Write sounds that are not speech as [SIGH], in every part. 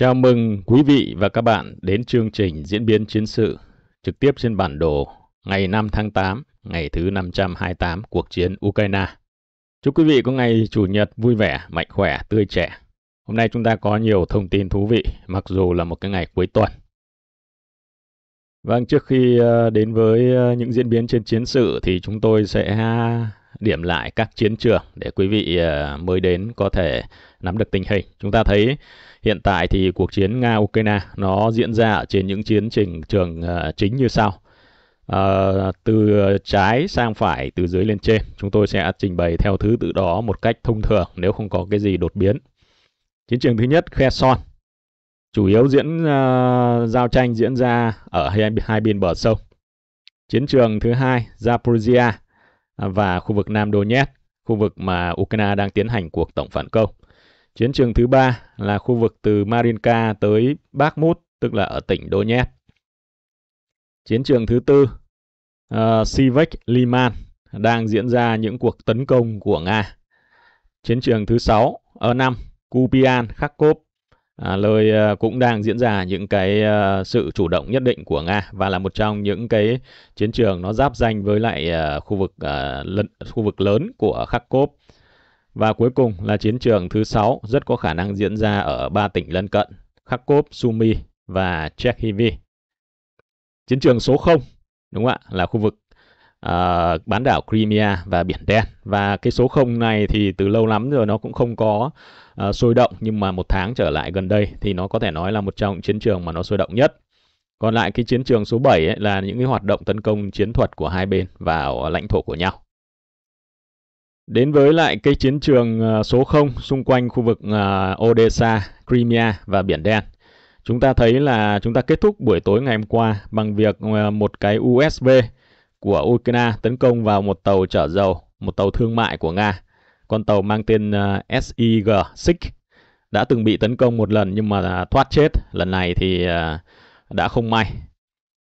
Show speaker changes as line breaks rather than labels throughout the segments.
Chào mừng quý vị và các bạn đến chương trình diễn biến chiến sự trực tiếp trên bản đồ ngày 5 tháng 8, ngày thứ 528 cuộc chiến Ukraine. Chúc quý vị có ngày Chủ nhật vui vẻ, mạnh khỏe, tươi trẻ. Hôm nay chúng ta có nhiều thông tin thú vị, mặc dù là một cái ngày cuối tuần. Vâng, trước khi ờ, đến với ờ, những diễn biến trên chiến sự thì chúng tôi sẽ điểm lại các chiến trường để quý vị ờ, mới đến có thể nắm được tình hình. Chúng ta thấy Hiện tại thì cuộc chiến Nga-Ukraine nó diễn ra trên những chiến trình trường uh, chính như sau. Uh, từ trái sang phải, từ dưới lên trên, chúng tôi sẽ trình bày theo thứ tự đó một cách thông thường nếu không có cái gì đột biến. Chiến trường thứ nhất Kherson, chủ yếu diễn uh, giao tranh diễn ra ở hai, hai bên bờ sông. Chiến trường thứ hai Zaporizhia và khu vực Nam Donetsk, khu vực mà Ukraine đang tiến hành cuộc tổng phản công. Chiến trường thứ ba là khu vực từ Marinka tới Bakhmut, tức là ở tỉnh Donetsk. Chiến trường thứ tư, uh, ờ, Sivek Liman, đang diễn ra những cuộc tấn công của Nga. Chiến trường thứ sáu, ở năm, Kupian, Kharkov, À, uh, cũng đang diễn ra những cái uh, sự chủ động nhất định của Nga và là một trong những cái chiến trường nó giáp danh với lại uh, khu vực uh, lân, khu vực lớn của Kharkov và cuối cùng là chiến trường thứ 6 rất có khả năng diễn ra ở ba tỉnh lân cận, Kharkov, Sumy và Chekhivi. Chiến trường số 0, đúng không ạ, là khu vực uh, bán đảo Crimea và Biển Đen. Và cái số 0 này thì từ lâu lắm rồi nó cũng không có uh, sôi động, nhưng mà một tháng trở lại gần đây thì nó có thể nói là một trong những chiến trường mà nó sôi động nhất. Còn lại cái chiến trường số 7 ấy là những cái hoạt động tấn công chiến thuật của hai bên vào lãnh thổ của nhau. Đến với lại cái chiến trường à, số 0 xung quanh khu vực à, Odessa, Crimea và Biển Đen. Chúng ta thấy là chúng ta kết thúc buổi tối ngày hôm qua bằng việc à, một cái USB của Ukraine tấn công vào một tàu chở dầu, một tàu thương mại của Nga. Con tàu mang tên SIG, SIG đã từng bị tấn công một lần nhưng mà thoát chết. Lần này thì đã không may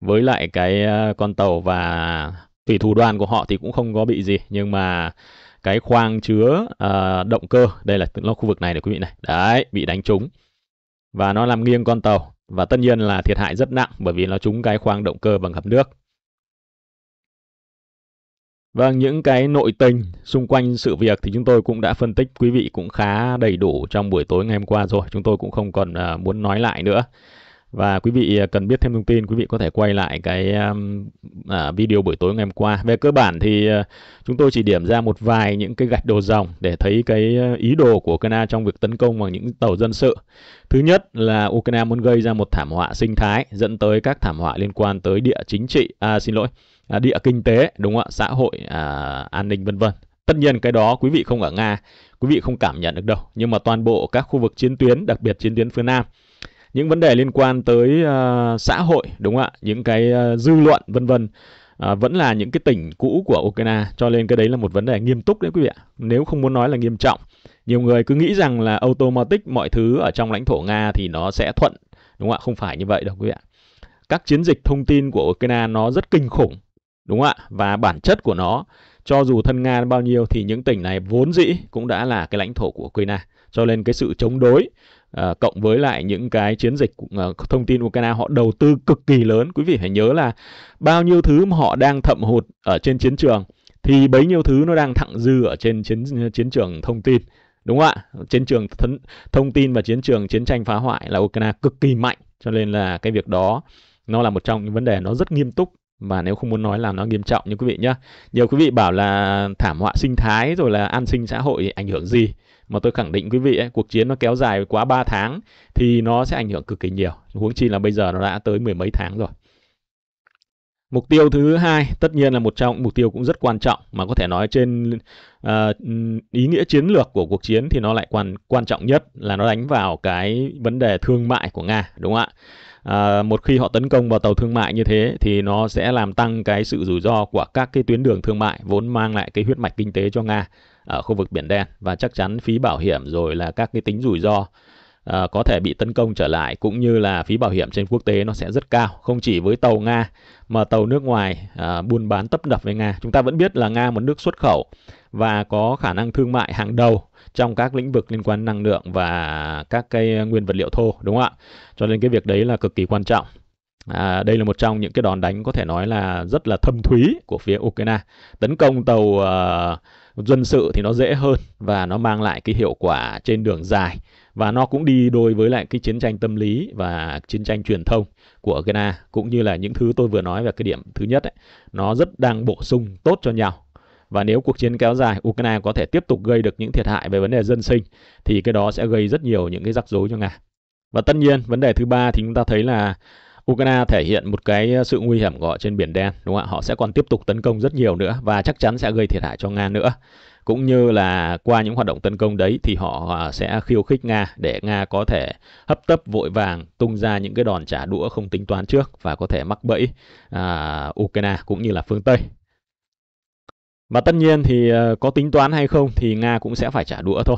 với lại cái con tàu và thủy thủ đoàn của họ thì cũng không có bị gì nhưng mà cái khoang chứa uh, động cơ đây là nó khu vực này này quý vị này đấy bị đánh trúng và nó làm nghiêng con tàu và tất nhiên là thiệt hại rất nặng bởi vì nó trúng cái khoang động cơ bằng hầm nước và vâng, những cái nội tình xung quanh sự việc thì chúng tôi cũng đã phân tích quý vị cũng khá đầy đủ trong buổi tối ngày hôm qua rồi. Chúng tôi cũng không còn uh, muốn nói lại nữa và quý vị à, cần biết thêm thông tin quý vị có thể quay lại cái um, à, video buổi tối ngày hôm qua về cơ bản thì à, chúng tôi chỉ điểm ra một vài những cái gạch đồ dòng để thấy cái ý đồ của Ukraine trong việc tấn công bằng những tàu dân sự thứ nhất là Ukraine muốn gây ra một thảm họa sinh thái dẫn tới các thảm họa liên quan tới địa chính trị à, xin lỗi địa kinh tế đúng không ạ xã hội à, an ninh vân vân Tất nhiên cái đó quý vị không ở Nga, quý vị không cảm nhận được đâu, nhưng mà toàn bộ các khu vực chiến tuyến, đặc biệt chiến tuyến phương Nam những vấn đề liên quan tới uh, xã hội đúng không ạ những cái uh, dư luận vân vân À, vẫn là những cái tỉnh cũ của Ukraine cho nên cái đấy là một vấn đề nghiêm túc đấy quý vị ạ nếu không muốn nói là nghiêm trọng nhiều người cứ nghĩ rằng là automatic mọi thứ ở trong lãnh thổ Nga thì nó sẽ thuận đúng không ạ không phải như vậy đâu quý vị ạ các chiến dịch thông tin của Ukraine nó rất kinh khủng đúng không ạ và bản chất của nó cho dù thân Nga bao nhiêu thì những tỉnh này vốn dĩ cũng đã là cái lãnh thổ của Ukraine cho nên cái sự chống đối à, cộng với lại những cái chiến dịch à, thông tin Ukraine họ đầu tư cực kỳ lớn quý vị hãy nhớ là bao nhiêu thứ mà họ đang thậm hụt ở trên chiến trường thì bấy nhiêu thứ nó đang thặng dư ở trên chiến chiến trường thông tin đúng không ạ chiến trường thấn, thông tin và chiến trường chiến tranh phá hoại là Ukraine cực kỳ mạnh cho nên là cái việc đó nó là một trong những vấn đề nó rất nghiêm túc mà nếu không muốn nói là nó nghiêm trọng như quý vị nhá nhiều quý vị bảo là thảm họa sinh thái rồi là an sinh xã hội ảnh hưởng gì mà tôi khẳng định quý vị ấy, cuộc chiến nó kéo dài quá 3 tháng thì nó sẽ ảnh hưởng cực kỳ nhiều huống chi là bây giờ nó đã tới mười mấy tháng rồi Mục tiêu thứ hai tất nhiên là một trong mục tiêu cũng rất quan trọng mà có thể nói trên uh, ý nghĩa chiến lược của cuộc chiến thì nó lại quan quan trọng nhất là nó đánh vào cái vấn đề thương mại của Nga đúng không ạ? Uh, một khi họ tấn công vào tàu thương mại như thế thì nó sẽ làm tăng cái sự rủi ro của các cái tuyến đường thương mại vốn mang lại cái huyết mạch kinh tế cho Nga ở khu vực biển đen và chắc chắn phí bảo hiểm rồi là các cái tính rủi ro À, có thể bị tấn công trở lại cũng như là phí bảo hiểm trên quốc tế nó sẽ rất cao không chỉ với tàu Nga mà tàu nước ngoài à, buôn bán tấp nập với Nga chúng ta vẫn biết là Nga một nước xuất khẩu và có khả năng thương mại hàng đầu trong các lĩnh vực liên quan năng lượng và các cái nguyên vật liệu thô đúng không ạ cho nên cái việc đấy là cực kỳ quan trọng À, đây là một trong những cái đòn đánh có thể nói là rất là thâm thúy của phía Ukraine tấn công tàu uh, dân sự thì nó dễ hơn và nó mang lại cái hiệu quả trên đường dài và nó cũng đi đôi với lại cái chiến tranh tâm lý và chiến tranh truyền thông của Ukraine cũng như là những thứ tôi vừa nói về cái điểm thứ nhất ấy, nó rất đang bổ sung tốt cho nhau và nếu cuộc chiến kéo dài Ukraine có thể tiếp tục gây được những thiệt hại về vấn đề dân sinh thì cái đó sẽ gây rất nhiều những cái rắc rối cho Nga. Và tất nhiên vấn đề thứ ba thì chúng ta thấy là Ukraine thể hiện một cái ờ, sự nguy hiểm của họ trên biển đen, đúng không ạ? Họ sẽ còn tiếp tục tấn công rất nhiều nữa và chắc chắn sẽ gây thiệt hại cho Nga nữa. Cũng như là qua những hoạt động tấn công đấy thì họ ờ, sẽ khiêu khích Nga để Nga có thể hấp tấp vội vàng tung ra những cái đòn trả đũa không tính toán trước và có thể mắc bẫy à, Ukraine cũng như là phương Tây. Và tất nhiên thì ờ, có tính toán hay không thì Nga cũng sẽ phải trả đũa thôi.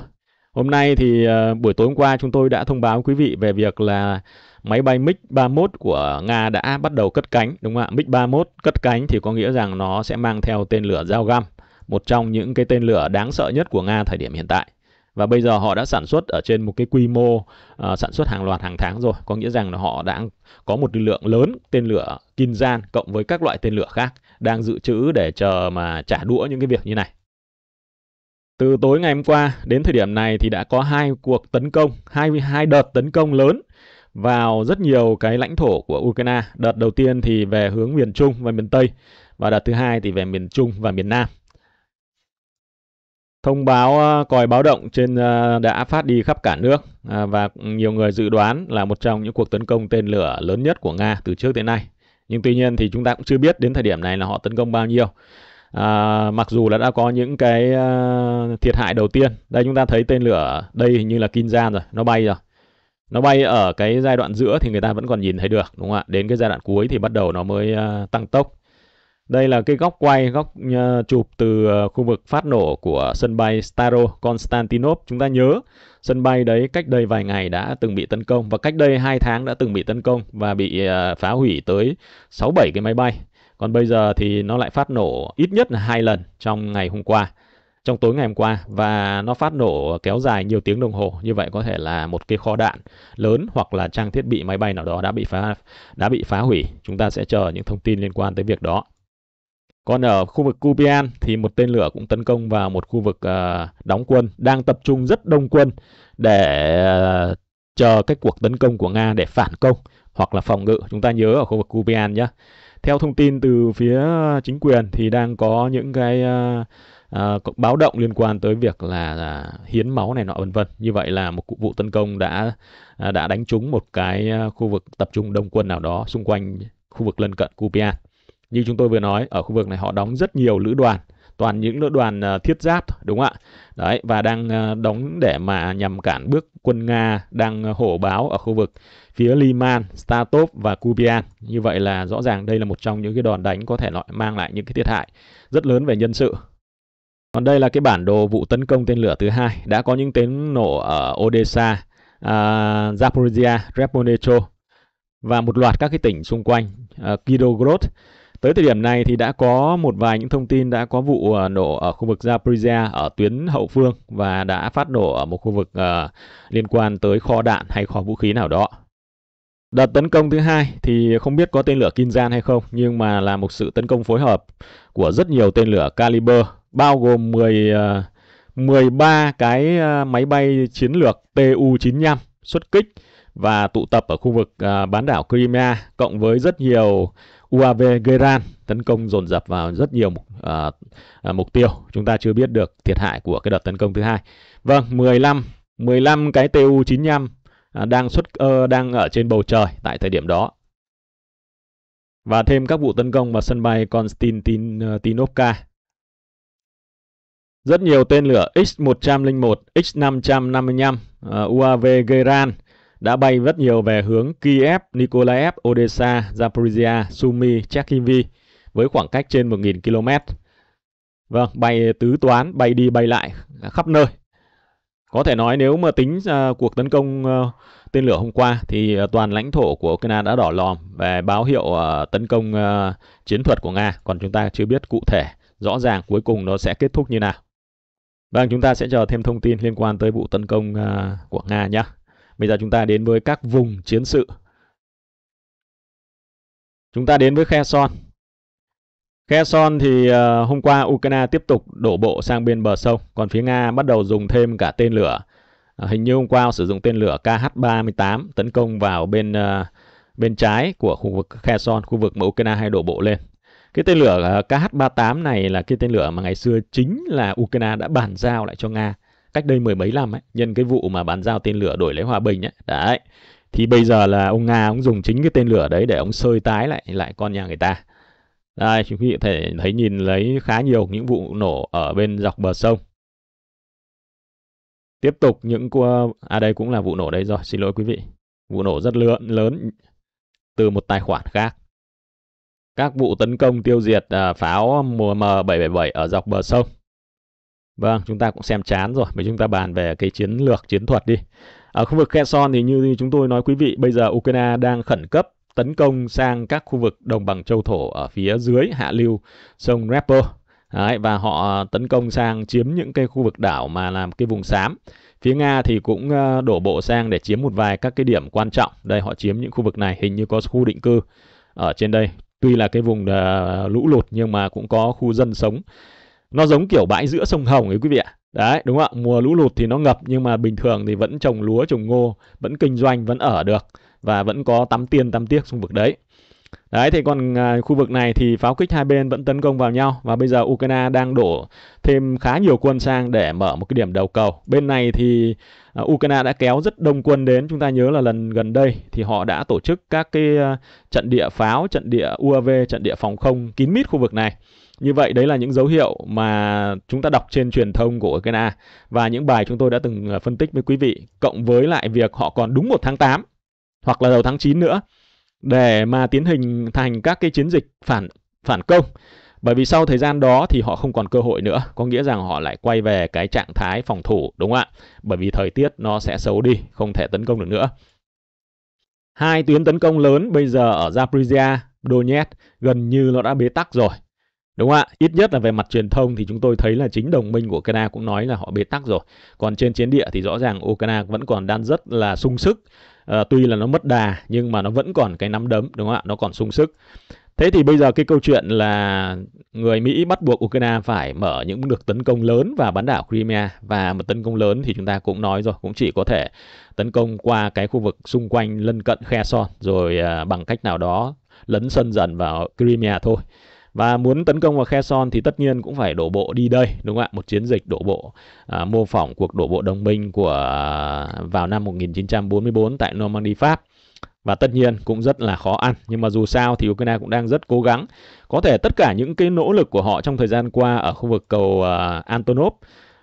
Hôm nay thì buổi tối hôm qua chúng tôi đã thông báo quý vị về việc là máy bay MiG-31 của Nga đã bắt đầu cất cánh, đúng không ạ? MiG-31 cất cánh thì có nghĩa rằng nó sẽ mang theo tên lửa dao găm, một trong những cái tên lửa đáng sợ nhất của Nga thời điểm hiện tại. Và bây giờ họ đã sản xuất ở trên một cái quy mô uh, sản xuất hàng loạt hàng tháng rồi, có nghĩa rằng là họ đã có một lượng lớn tên lửa Kinzhan cộng với các loại tên lửa khác đang dự trữ để chờ mà trả đũa những cái việc như này. Từ tối ngày hôm qua đến thời điểm này thì đã có hai cuộc tấn công, hai hai đợt tấn công lớn vào rất nhiều cái lãnh thổ của Ukraine. Đợt đầu tiên thì về hướng miền Trung và miền Tây và đợt thứ hai thì về miền Trung và miền Nam. Thông báo ờ, còi báo động trên ờ, đã phát đi khắp cả nước ờ, và nhiều người dự đoán là một trong những cuộc tấn công tên lửa lớn nhất của Nga từ trước đến nay. Nhưng tuy nhiên thì chúng ta cũng chưa biết đến thời điểm này là họ tấn công bao nhiêu. À, mặc dù là đã có những cái thiệt hại đầu tiên. Đây chúng ta thấy tên lửa đây hình như là Kinzhan rồi, nó bay rồi nó bay ở cái giai đoạn giữa thì người ta vẫn còn nhìn thấy được đúng không ạ đến cái giai đoạn cuối thì bắt đầu nó mới à, tăng tốc đây là cái góc quay góc à, chụp từ à, khu vực phát nổ của sân bay Staro Konstantinov chúng ta nhớ sân bay đấy cách đây vài ngày đã từng bị tấn công và cách đây hai tháng đã từng bị tấn công và bị phá hủy tới 6 7 cái máy bay còn bây giờ thì nó lại phát nổ ít nhất là hai lần trong ngày hôm qua trong tối ngày hôm qua và nó phát nổ kéo dài nhiều tiếng đồng hồ như vậy có thể là một cái kho đạn lớn hoặc là trang thiết bị máy bay nào đó đã bị phá đã bị phá hủy chúng ta sẽ chờ những thông tin liên quan tới việc đó còn ở khu vực Kupian thì một tên lửa cũng tấn công vào một khu vực ờ, đóng quân đang tập trung rất đông quân để ờ, chờ cái cuộc tấn công của Nga để phản công hoặc là phòng ngự. Chúng ta nhớ ở khu vực Kupian nhé. Theo thông tin từ phía chính quyền thì đang có những cái uh, uh, báo động liên quan tới việc là, là hiến máu này nọ vân vân như vậy là một vụ tấn công đã à, đã đánh trúng một cái à, khu vực tập trung đông quân nào đó xung quanh khu vực lân cận Kupian như chúng tôi vừa nói ở khu vực này họ đóng rất nhiều lữ đoàn toàn những lữ đoàn à, thiết giáp đúng không ạ đấy và đang đóng để mà nhằm cản bước quân nga đang hổ báo ở khu vực phía Liman, Statov và Kupian như vậy là rõ ràng đây là một trong những cái đòn đánh có thể nói mang lại những cái thiệt hại rất lớn về nhân sự còn đây là cái bản đồ vụ tấn công tên lửa thứ hai đã có những tiếng nổ ở Odessa, uh, Zaporizhia, Reponecho và một loạt các cái tỉnh xung quanh uh, à, Kidogrod. Tới thời điểm này thì đã có một vài những thông tin đã có vụ à, nổ ở khu vực Zaporizhia ở tuyến hậu phương và đã phát nổ ở một khu vực uh, liên quan tới kho đạn hay kho vũ khí nào đó. Đợt tấn công thứ hai thì không biết có tên lửa Kinzhan hay không nhưng mà là một sự tấn công phối hợp của rất nhiều tên lửa caliber bao gồm 10 uh, 13 cái ờ, máy bay chiến lược Tu-95 xuất kích và tụ tập ở khu vực ờ, bán đảo Crimea cộng với rất nhiều UAV Geran tấn công dồn dập vào rất nhiều mục, uh, uh, mục tiêu. Chúng ta chưa biết được thiệt hại của cái đợt tấn công thứ hai. Vâng, 15 15 cái Tu-95 uh, đang xuất uh, đang ở trên bầu trời tại thời điểm đó. Và thêm các vụ tấn công vào sân bay Konstantinovka rất nhiều tên lửa X-101, X-555, uh, UAV Geran đã bay rất nhiều về hướng Kiev, Nikolaev, Odessa, Zaporizhia, Sumy, Cherkivy với khoảng cách trên 1.000 km. Vâng, bay tứ toán, bay đi bay lại khắp nơi. Có thể nói nếu mà tính uh, cuộc tấn công uh, tên lửa hôm qua thì uh, toàn lãnh thổ của Ukraine đã đỏ lòm về báo hiệu uh, tấn công uh, chiến thuật của Nga. Còn chúng ta chưa biết cụ thể rõ ràng cuối cùng nó sẽ kết thúc như nào. Vâng, chúng ta sẽ chờ thêm thông tin liên quan tới vụ tấn công uh, của Nga nhé. Bây giờ chúng ta đến với các vùng chiến sự. Chúng ta đến với Kherson. Kherson thì uh, hôm qua Ukraine tiếp tục đổ bộ sang bên bờ sông, còn phía Nga bắt đầu dùng thêm cả tên lửa. Uh, hình như hôm qua sử dụng tên lửa KH-38 tấn công vào bên uh, bên trái của khu vực Kherson, khu vực mà Ukraine hay đổ bộ lên. Cái tên lửa à, KH-38 này là cái tên lửa mà ngày xưa chính là Ukraine đã bàn giao lại cho Nga cách đây mười mấy năm ấy, nhân cái vụ mà bàn giao tên lửa đổi lấy hòa bình ấy. Đấy. Thì bây giờ là ông Nga ông dùng chính cái tên lửa đấy để ông sơi tái lại lại con nhà người ta. Đây, quý vị thể thấy nhìn lấy khá nhiều những vụ nổ ở bên dọc bờ sông. Tiếp tục những cua... À đây cũng là vụ nổ đấy rồi, xin lỗi quý vị. Vụ nổ rất lớn, lớn từ một tài khoản khác các vụ tấn công tiêu diệt à, pháo M777 ở dọc bờ sông. Vâng, chúng ta cũng xem chán rồi, mà chúng ta bàn về cái chiến lược chiến thuật đi. Ở khu vực Kherson thì như chúng tôi nói quý vị, bây giờ Ukraine đang khẩn cấp tấn công sang các khu vực đồng bằng châu thổ ở phía dưới hạ lưu sông Dnieper. Đấy, và họ tấn công sang chiếm những cái khu vực đảo mà làm cái vùng xám. Phía Nga thì cũng ờ, đổ bộ sang để chiếm một vài các cái điểm quan trọng. Đây họ chiếm những khu vực này hình như có khu định cư ở trên đây tuy là cái vùng à, lũ lụt nhưng mà cũng có khu dân sống nó giống kiểu bãi giữa sông Hồng ấy quý vị ạ đấy đúng không ạ mùa lũ lụt thì nó ngập nhưng mà bình thường thì vẫn trồng lúa trồng ngô vẫn kinh doanh vẫn ở được và vẫn có tắm tiên tắm tiếc xung vực đấy Đấy thì còn à, khu vực này thì pháo kích hai bên vẫn tấn công vào nhau và bây giờ Ukraine đang đổ thêm khá nhiều quân sang để mở một cái điểm đầu cầu. Bên này thì à, Ukraine đã kéo rất đông quân đến, chúng ta nhớ là lần gần đây thì họ đã tổ chức các cái à, trận địa pháo, trận địa UAV, trận địa phòng không kín mít khu vực này. Như vậy đấy là những dấu hiệu mà chúng ta đọc trên truyền thông của Ukraine và những bài chúng tôi đã từng à, phân tích với quý vị cộng với lại việc họ còn đúng một tháng 8 hoặc là đầu tháng 9 nữa để mà tiến hành thành các cái chiến dịch phản phản công. Bởi vì sau thời gian đó thì họ không còn cơ hội nữa, có nghĩa rằng họ lại quay về cái trạng thái phòng thủ đúng không ạ? Bởi vì thời tiết nó sẽ xấu đi, không thể tấn công được nữa. Hai tuyến tấn công lớn bây giờ ở Zaporizhia, Donetsk gần như nó đã bế tắc rồi. Đúng không ạ? Ít nhất là về mặt truyền thông thì chúng tôi thấy là chính đồng minh của Ukraine cũng nói là họ bế tắc rồi. Còn trên chiến địa thì rõ ràng Ukraine vẫn còn đang rất là sung sức Ờ, tuy là nó mất đà nhưng mà nó vẫn còn cái nắm đấm đúng không ạ nó còn sung sức thế thì bây giờ cái câu chuyện là người mỹ bắt buộc ukraine phải mở những đợt tấn công lớn vào bán đảo crimea và một tấn công lớn thì chúng ta cũng nói rồi cũng chỉ có thể tấn công qua cái khu vực xung quanh lân cận kherson rồi à, bằng cách nào đó lấn sân dần vào crimea thôi và muốn tấn công vào Kherson thì tất nhiên cũng phải đổ bộ đi đây đúng không ạ một chiến dịch đổ bộ à, mô phỏng cuộc đổ bộ đồng minh của à, vào năm 1944 tại Normandy Pháp và tất nhiên cũng rất là khó ăn nhưng mà dù sao thì Ukraine cũng đang rất cố gắng có thể tất cả những cái nỗ lực của họ trong thời gian qua ở khu vực cầu uh, Antonov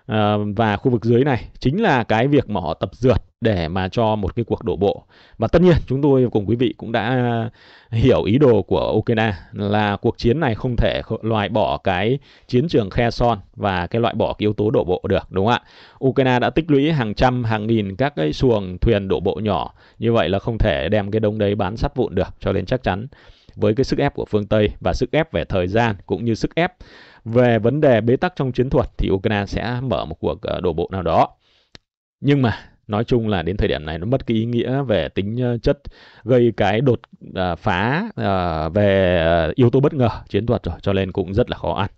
Ờ, và khu vực dưới này chính là cái việc mà họ tập dượt để mà cho một cái cuộc đổ bộ và tất nhiên chúng tôi cùng quý vị cũng đã hiểu ý đồ của Ukraine là cuộc chiến này không thể loại bỏ cái chiến trường Kherson và cái loại bỏ cái yếu tố đổ bộ được đúng không ạ Ukraine đã tích lũy hàng trăm hàng nghìn các cái xuồng thuyền đổ bộ nhỏ như vậy là không thể đem cái đông đấy bán sắt vụn được cho nên chắc chắn với cái sức ép của phương Tây và sức ép về thời gian cũng như sức ép về vấn đề bế tắc trong chiến thuật thì Ukraine sẽ mở một cuộc ờ, đổ bộ nào đó. Nhưng mà nói chung là đến thời điểm này nó mất cái ý nghĩa về tính ờ, chất gây cái đột ờ, phá về yếu tố bất ngờ chiến thuật rồi cho nên cũng rất là khó ăn.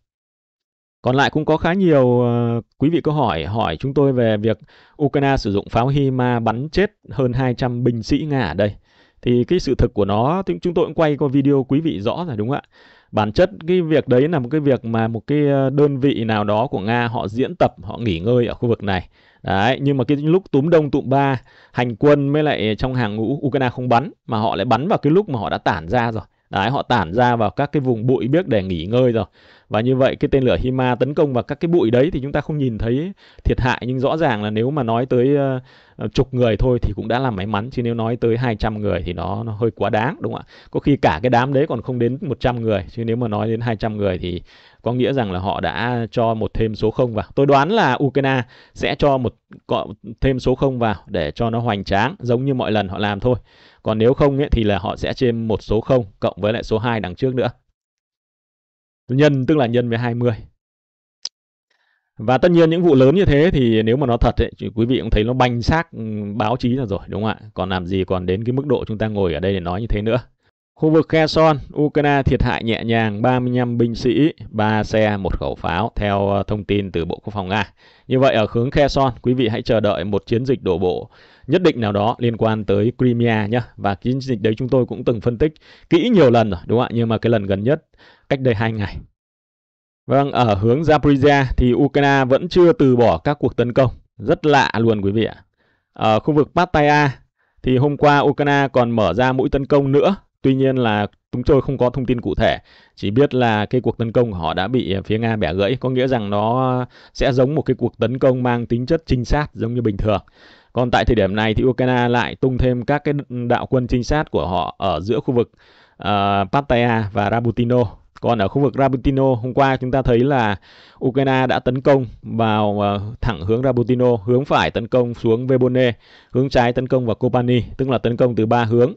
Còn lại cũng có khá nhiều quý vị câu hỏi hỏi chúng tôi về việc Ukraine sử dụng pháo Hima bắn chết hơn 200 binh sĩ Nga ở đây. Thì cái sự thực của nó thì chúng tôi cũng quay qua video quý vị rõ rồi đúng không ạ? bản chất cái việc đấy là một cái việc mà một cái ờ, đơn vị nào đó của Nga họ diễn tập họ nghỉ ngơi ở khu vực này đấy nhưng mà cái lúc túm đông tụm ba hành quân mới lại trong hàng ngũ Ukraine không bắn mà họ lại bắn vào cái lúc mà họ đã tản ra rồi đấy họ tản ra vào các cái vùng bụi biếc để nghỉ ngơi rồi và như vậy cái tên lửa Hima tấn công vào các cái bụi đấy thì chúng ta không nhìn thấy thiệt hại nhưng rõ ràng là nếu mà nói tới ờ, ờ, chục người thôi thì cũng đã là may mắn chứ nếu nói tới 200 người thì nó nó hơi quá đáng đúng không ạ có khi cả cái đám đấy còn không đến 100 người chứ nếu mà nói đến 200 người thì có nghĩa rằng là họ đã cho một thêm số 0 vào. Tôi đoán là Ukraine sẽ cho một thêm số 0 vào để cho nó hoành tráng giống như mọi lần họ làm thôi. Còn nếu không ấy, thì là họ sẽ thêm một số 0 cộng với lại số 2 đằng trước nữa nhân tức là nhân với 20 và tất nhiên những vụ lớn như thế thì nếu mà nó thật ấy, thì quý vị cũng thấy nó banh xác ừ, báo chí là rồi đúng không ạ? Còn làm gì còn đến cái mức độ chúng ta ngồi ở đây để nói như thế nữa. Khu vực Kherson, Ukraine thiệt hại nhẹ nhàng 35 binh sĩ, 3 xe, một khẩu pháo theo ờ, thông tin từ Bộ Quốc phòng Nga. Như vậy ở hướng Kherson, quý vị hãy chờ đợi một chiến dịch đổ bộ nhất định nào đó liên quan tới Crimea nhé. Và chiến dịch đấy chúng tôi cũng từng phân tích kỹ nhiều lần rồi đúng không ạ? Nhưng mà cái lần gần nhất cách đây 2 ngày. Vâng, ở hướng Zaporizhia thì Ukraine vẫn chưa từ bỏ các cuộc tấn công. Rất lạ luôn quý vị ạ. Ở khu vực Pattaya thì hôm qua Ukraine còn mở ra mũi tấn công nữa. Tuy nhiên là chúng tôi không có thông tin cụ thể. Chỉ biết là cái cuộc tấn công của họ đã bị phía Nga bẻ gãy. Có nghĩa rằng nó sẽ giống một cái cuộc tấn công mang tính chất trinh sát giống như bình thường. Còn tại thời điểm này thì Ukraine lại tung thêm các cái đạo quân trinh sát của họ ở giữa khu vực uh, Pattaya và Rabutino còn ở khu vực Rabutino, hôm qua chúng ta thấy là Ukraine đã tấn công vào ờ, thẳng hướng Rabutino, hướng phải tấn công xuống Vebone, hướng trái tấn công vào Kobani, tức là tấn công từ ba hướng.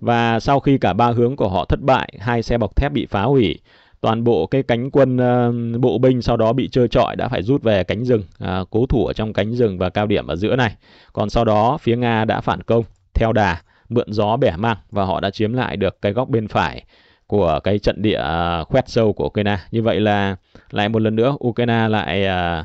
Và sau khi cả ba hướng của họ thất bại, hai xe bọc thép bị phá hủy, toàn bộ cái cánh quân ờ, bộ binh sau đó bị trơ trọi đã phải rút về cánh rừng, ờ, cố thủ ở trong cánh rừng và cao điểm ở giữa này. Còn sau đó phía Nga đã phản công theo đà, mượn gió bẻ mang và họ đã chiếm lại được cái góc bên phải của cái trận địa à, khoét sâu của Ukraine. Như vậy là lại một lần nữa Ukraine lại à,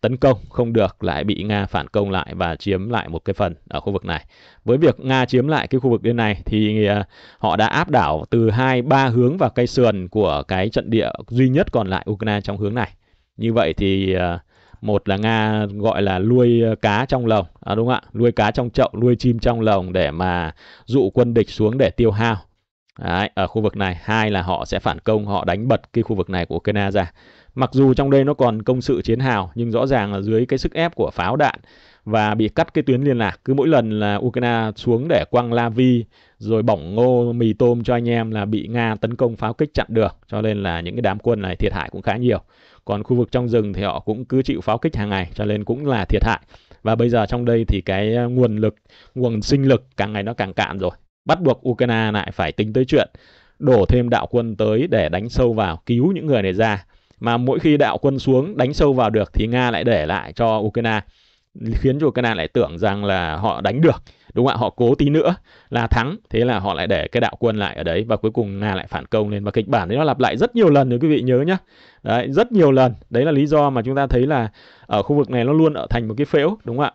tấn công không được lại bị Nga phản công lại và chiếm lại một cái phần ở khu vực này. Với việc Nga chiếm lại cái khu vực bên này thì à, họ đã áp đảo từ hai ba hướng vào cây sườn của cái trận địa duy nhất còn lại Ukraine trong hướng này. Như vậy thì một là Nga gọi là nuôi cá trong lồng, à, đúng không ạ? Nuôi cá trong chậu, nuôi chim trong lồng để mà dụ quân địch xuống để tiêu hao Đấy, ở khu vực này hai là họ sẽ phản công họ đánh bật cái khu vực này của Ukraine ra mặc dù trong đây nó còn công sự chiến hào nhưng rõ ràng là dưới cái sức ép của pháo đạn và bị cắt cái tuyến liên lạc cứ mỗi lần là Ukraine xuống để quăng la vi rồi bỏng ngô mì tôm cho anh em là bị Nga tấn công pháo kích chặn được cho nên là những cái đám quân này thiệt hại cũng khá nhiều còn khu vực trong rừng thì họ cũng cứ chịu pháo kích hàng ngày cho nên cũng là thiệt hại và bây giờ trong đây thì cái ờ, nguồn lực nguồn sinh lực càng ngày nó càng cạn rồi bắt buộc Ukraine lại phải tính tới chuyện đổ thêm đạo quân tới để đánh sâu vào cứu những người này ra mà mỗi khi đạo quân xuống đánh sâu vào được thì Nga lại để lại cho Ukraine khiến cho Ukraine lại tưởng rằng là họ đánh được đúng không ạ họ cố tí nữa là thắng thế là họ lại để cái đạo quân lại ở đấy và cuối cùng Nga lại phản công lên và kịch bản đấy nó lặp lại rất nhiều lần nếu quý vị nhớ nhá đấy rất nhiều lần đấy là lý do mà chúng ta thấy là ở khu vực này nó luôn ở thành một cái phễu đúng không ạ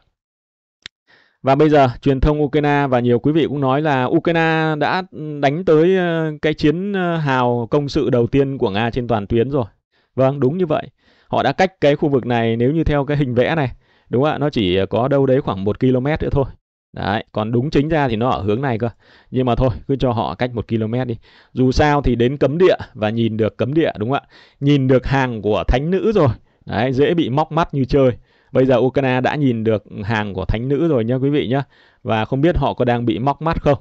và bây giờ truyền thông Ukraine và nhiều quý vị cũng nói là Ukraine đã đánh tới ờ, cái chiến ờ, hào công sự đầu tiên của Nga trên toàn tuyến rồi. Vâng, đúng như vậy. Họ đã cách cái khu vực này nếu như theo cái hình vẽ này, đúng ạ, nó chỉ có đâu đấy khoảng 1 km nữa thôi. Đấy, còn đúng chính ra thì nó ở hướng này cơ. Nhưng mà thôi, cứ cho họ cách 1 km đi. Dù sao thì đến cấm địa và nhìn được cấm địa đúng không ạ? Nhìn được hàng của thánh nữ rồi. Đấy, dễ bị móc mắt như chơi. Bây giờ Ukraine đã nhìn được hàng của thánh nữ rồi nhá quý vị nhá. Và không biết họ có đang bị móc mắt không?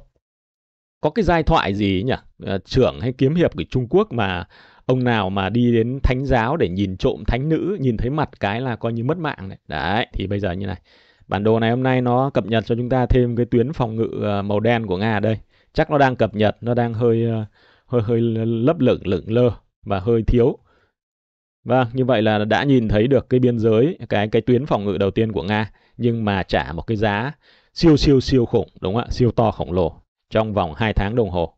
Có cái giai thoại gì nhỉ? Ờ, trưởng hay kiếm hiệp của Trung Quốc mà ông nào mà đi đến thánh giáo để nhìn trộm thánh nữ, nhìn thấy mặt cái là coi như mất mạng này. Đấy, thì bây giờ như này. Bản đồ này hôm nay nó cập nhật cho chúng ta thêm cái tuyến phòng ngự ờ, màu đen của Nga đây. Chắc nó đang cập nhật, nó đang hơi ờ, hơi hơi lấp lửng lửng lơ và hơi thiếu Vâng, như vậy là đã nhìn thấy được cái biên giới, cái cái tuyến phòng ngự đầu tiên của Nga nhưng mà trả một cái giá siêu siêu siêu khủng đúng không ạ? Siêu to khổng lồ trong vòng 2 tháng đồng hồ.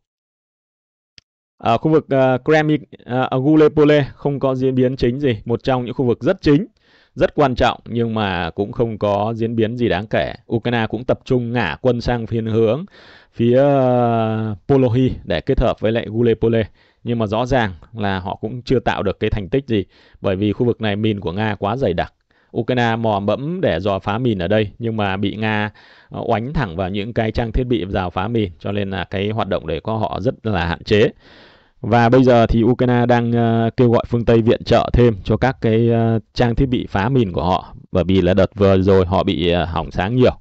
Ở khu vực uh, Kremlin uh, ờ, Gulepole không có diễn biến chính gì, một trong những khu vực rất chính, rất quan trọng nhưng mà cũng không có diễn biến gì đáng kể. Ukraine cũng tập trung ngả quân sang phiên hướng phía uh, Polohi để kết hợp với lại Gulepole nhưng mà rõ ràng là họ cũng chưa tạo được cái thành tích gì bởi vì khu vực này mìn của Nga quá dày đặc. Ukraine mò mẫm để dò phá mìn ở đây nhưng mà bị Nga ờ, oánh thẳng vào những cái trang thiết bị rào phá mìn cho nên là cái hoạt động để có họ rất là hạn chế. Và bây giờ thì Ukraine đang ờ, kêu gọi phương Tây viện trợ thêm cho các cái ờ, trang thiết bị phá mìn của họ bởi vì là đợt vừa rồi họ bị hỏng sáng nhiều.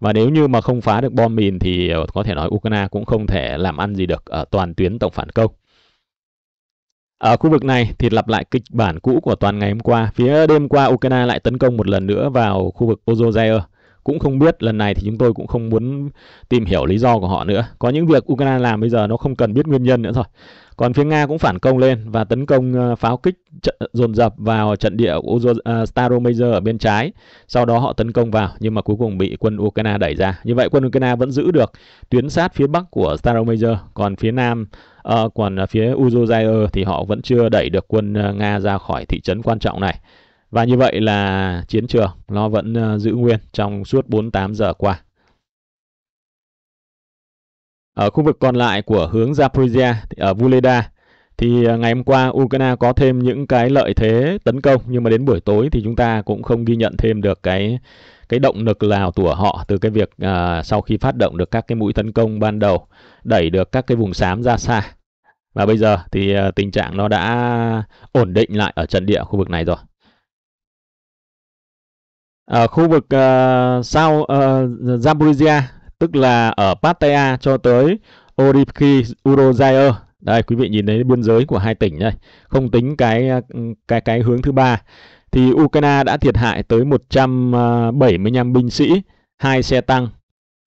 Và nếu như mà không phá được bom mìn thì có thể nói Ukraine cũng không thể làm ăn gì được ở toàn tuyến tổng phản công. Ở khu vực này thì lặp lại kịch bản cũ của toàn ngày hôm qua. Phía đêm qua Ukraine lại tấn công một lần nữa vào khu vực Ozozaya. Cũng không biết lần này thì chúng tôi cũng không muốn tìm hiểu lý do của họ nữa. Có những việc Ukraine làm bây giờ nó không cần biết nguyên nhân nữa rồi Còn phía Nga cũng phản công lên và tấn công ờ, pháo kích dồn dập vào trận địa của ờ, Staromajor ở bên trái. Sau đó họ tấn công vào nhưng mà cuối cùng bị quân Ukraine đẩy ra. Như vậy quân Ukraine vẫn giữ được tuyến sát phía bắc của Staromajor, còn phía nam À, còn phía Uzozair thì họ vẫn chưa đẩy được quân ờ, Nga ra khỏi thị trấn quan trọng này. Và như vậy là chiến trường nó vẫn ờ, giữ nguyên trong suốt 48 giờ qua. Ở khu vực còn lại của hướng Zaporizhia ở Vuleda thì ngày hôm qua Ukraine có thêm những cái lợi thế tấn công nhưng mà đến buổi tối thì chúng ta cũng không ghi nhận thêm được cái cái động lực nào của họ từ cái việc à, sau khi phát động được các cái mũi tấn công ban đầu đẩy được các cái vùng xám ra xa và bây giờ thì à, tình trạng nó đã ổn định lại ở trận địa khu vực này rồi ở khu vực uh, sau uh, Zaporizhia tức là ở Pattaya cho tới Oripki Urozhair đây quý vị nhìn thấy biên giới của hai tỉnh đây không tính cái à, cái cái hướng thứ ba thì Ukraine đã thiệt hại tới 175 à, binh sĩ, hai xe tăng,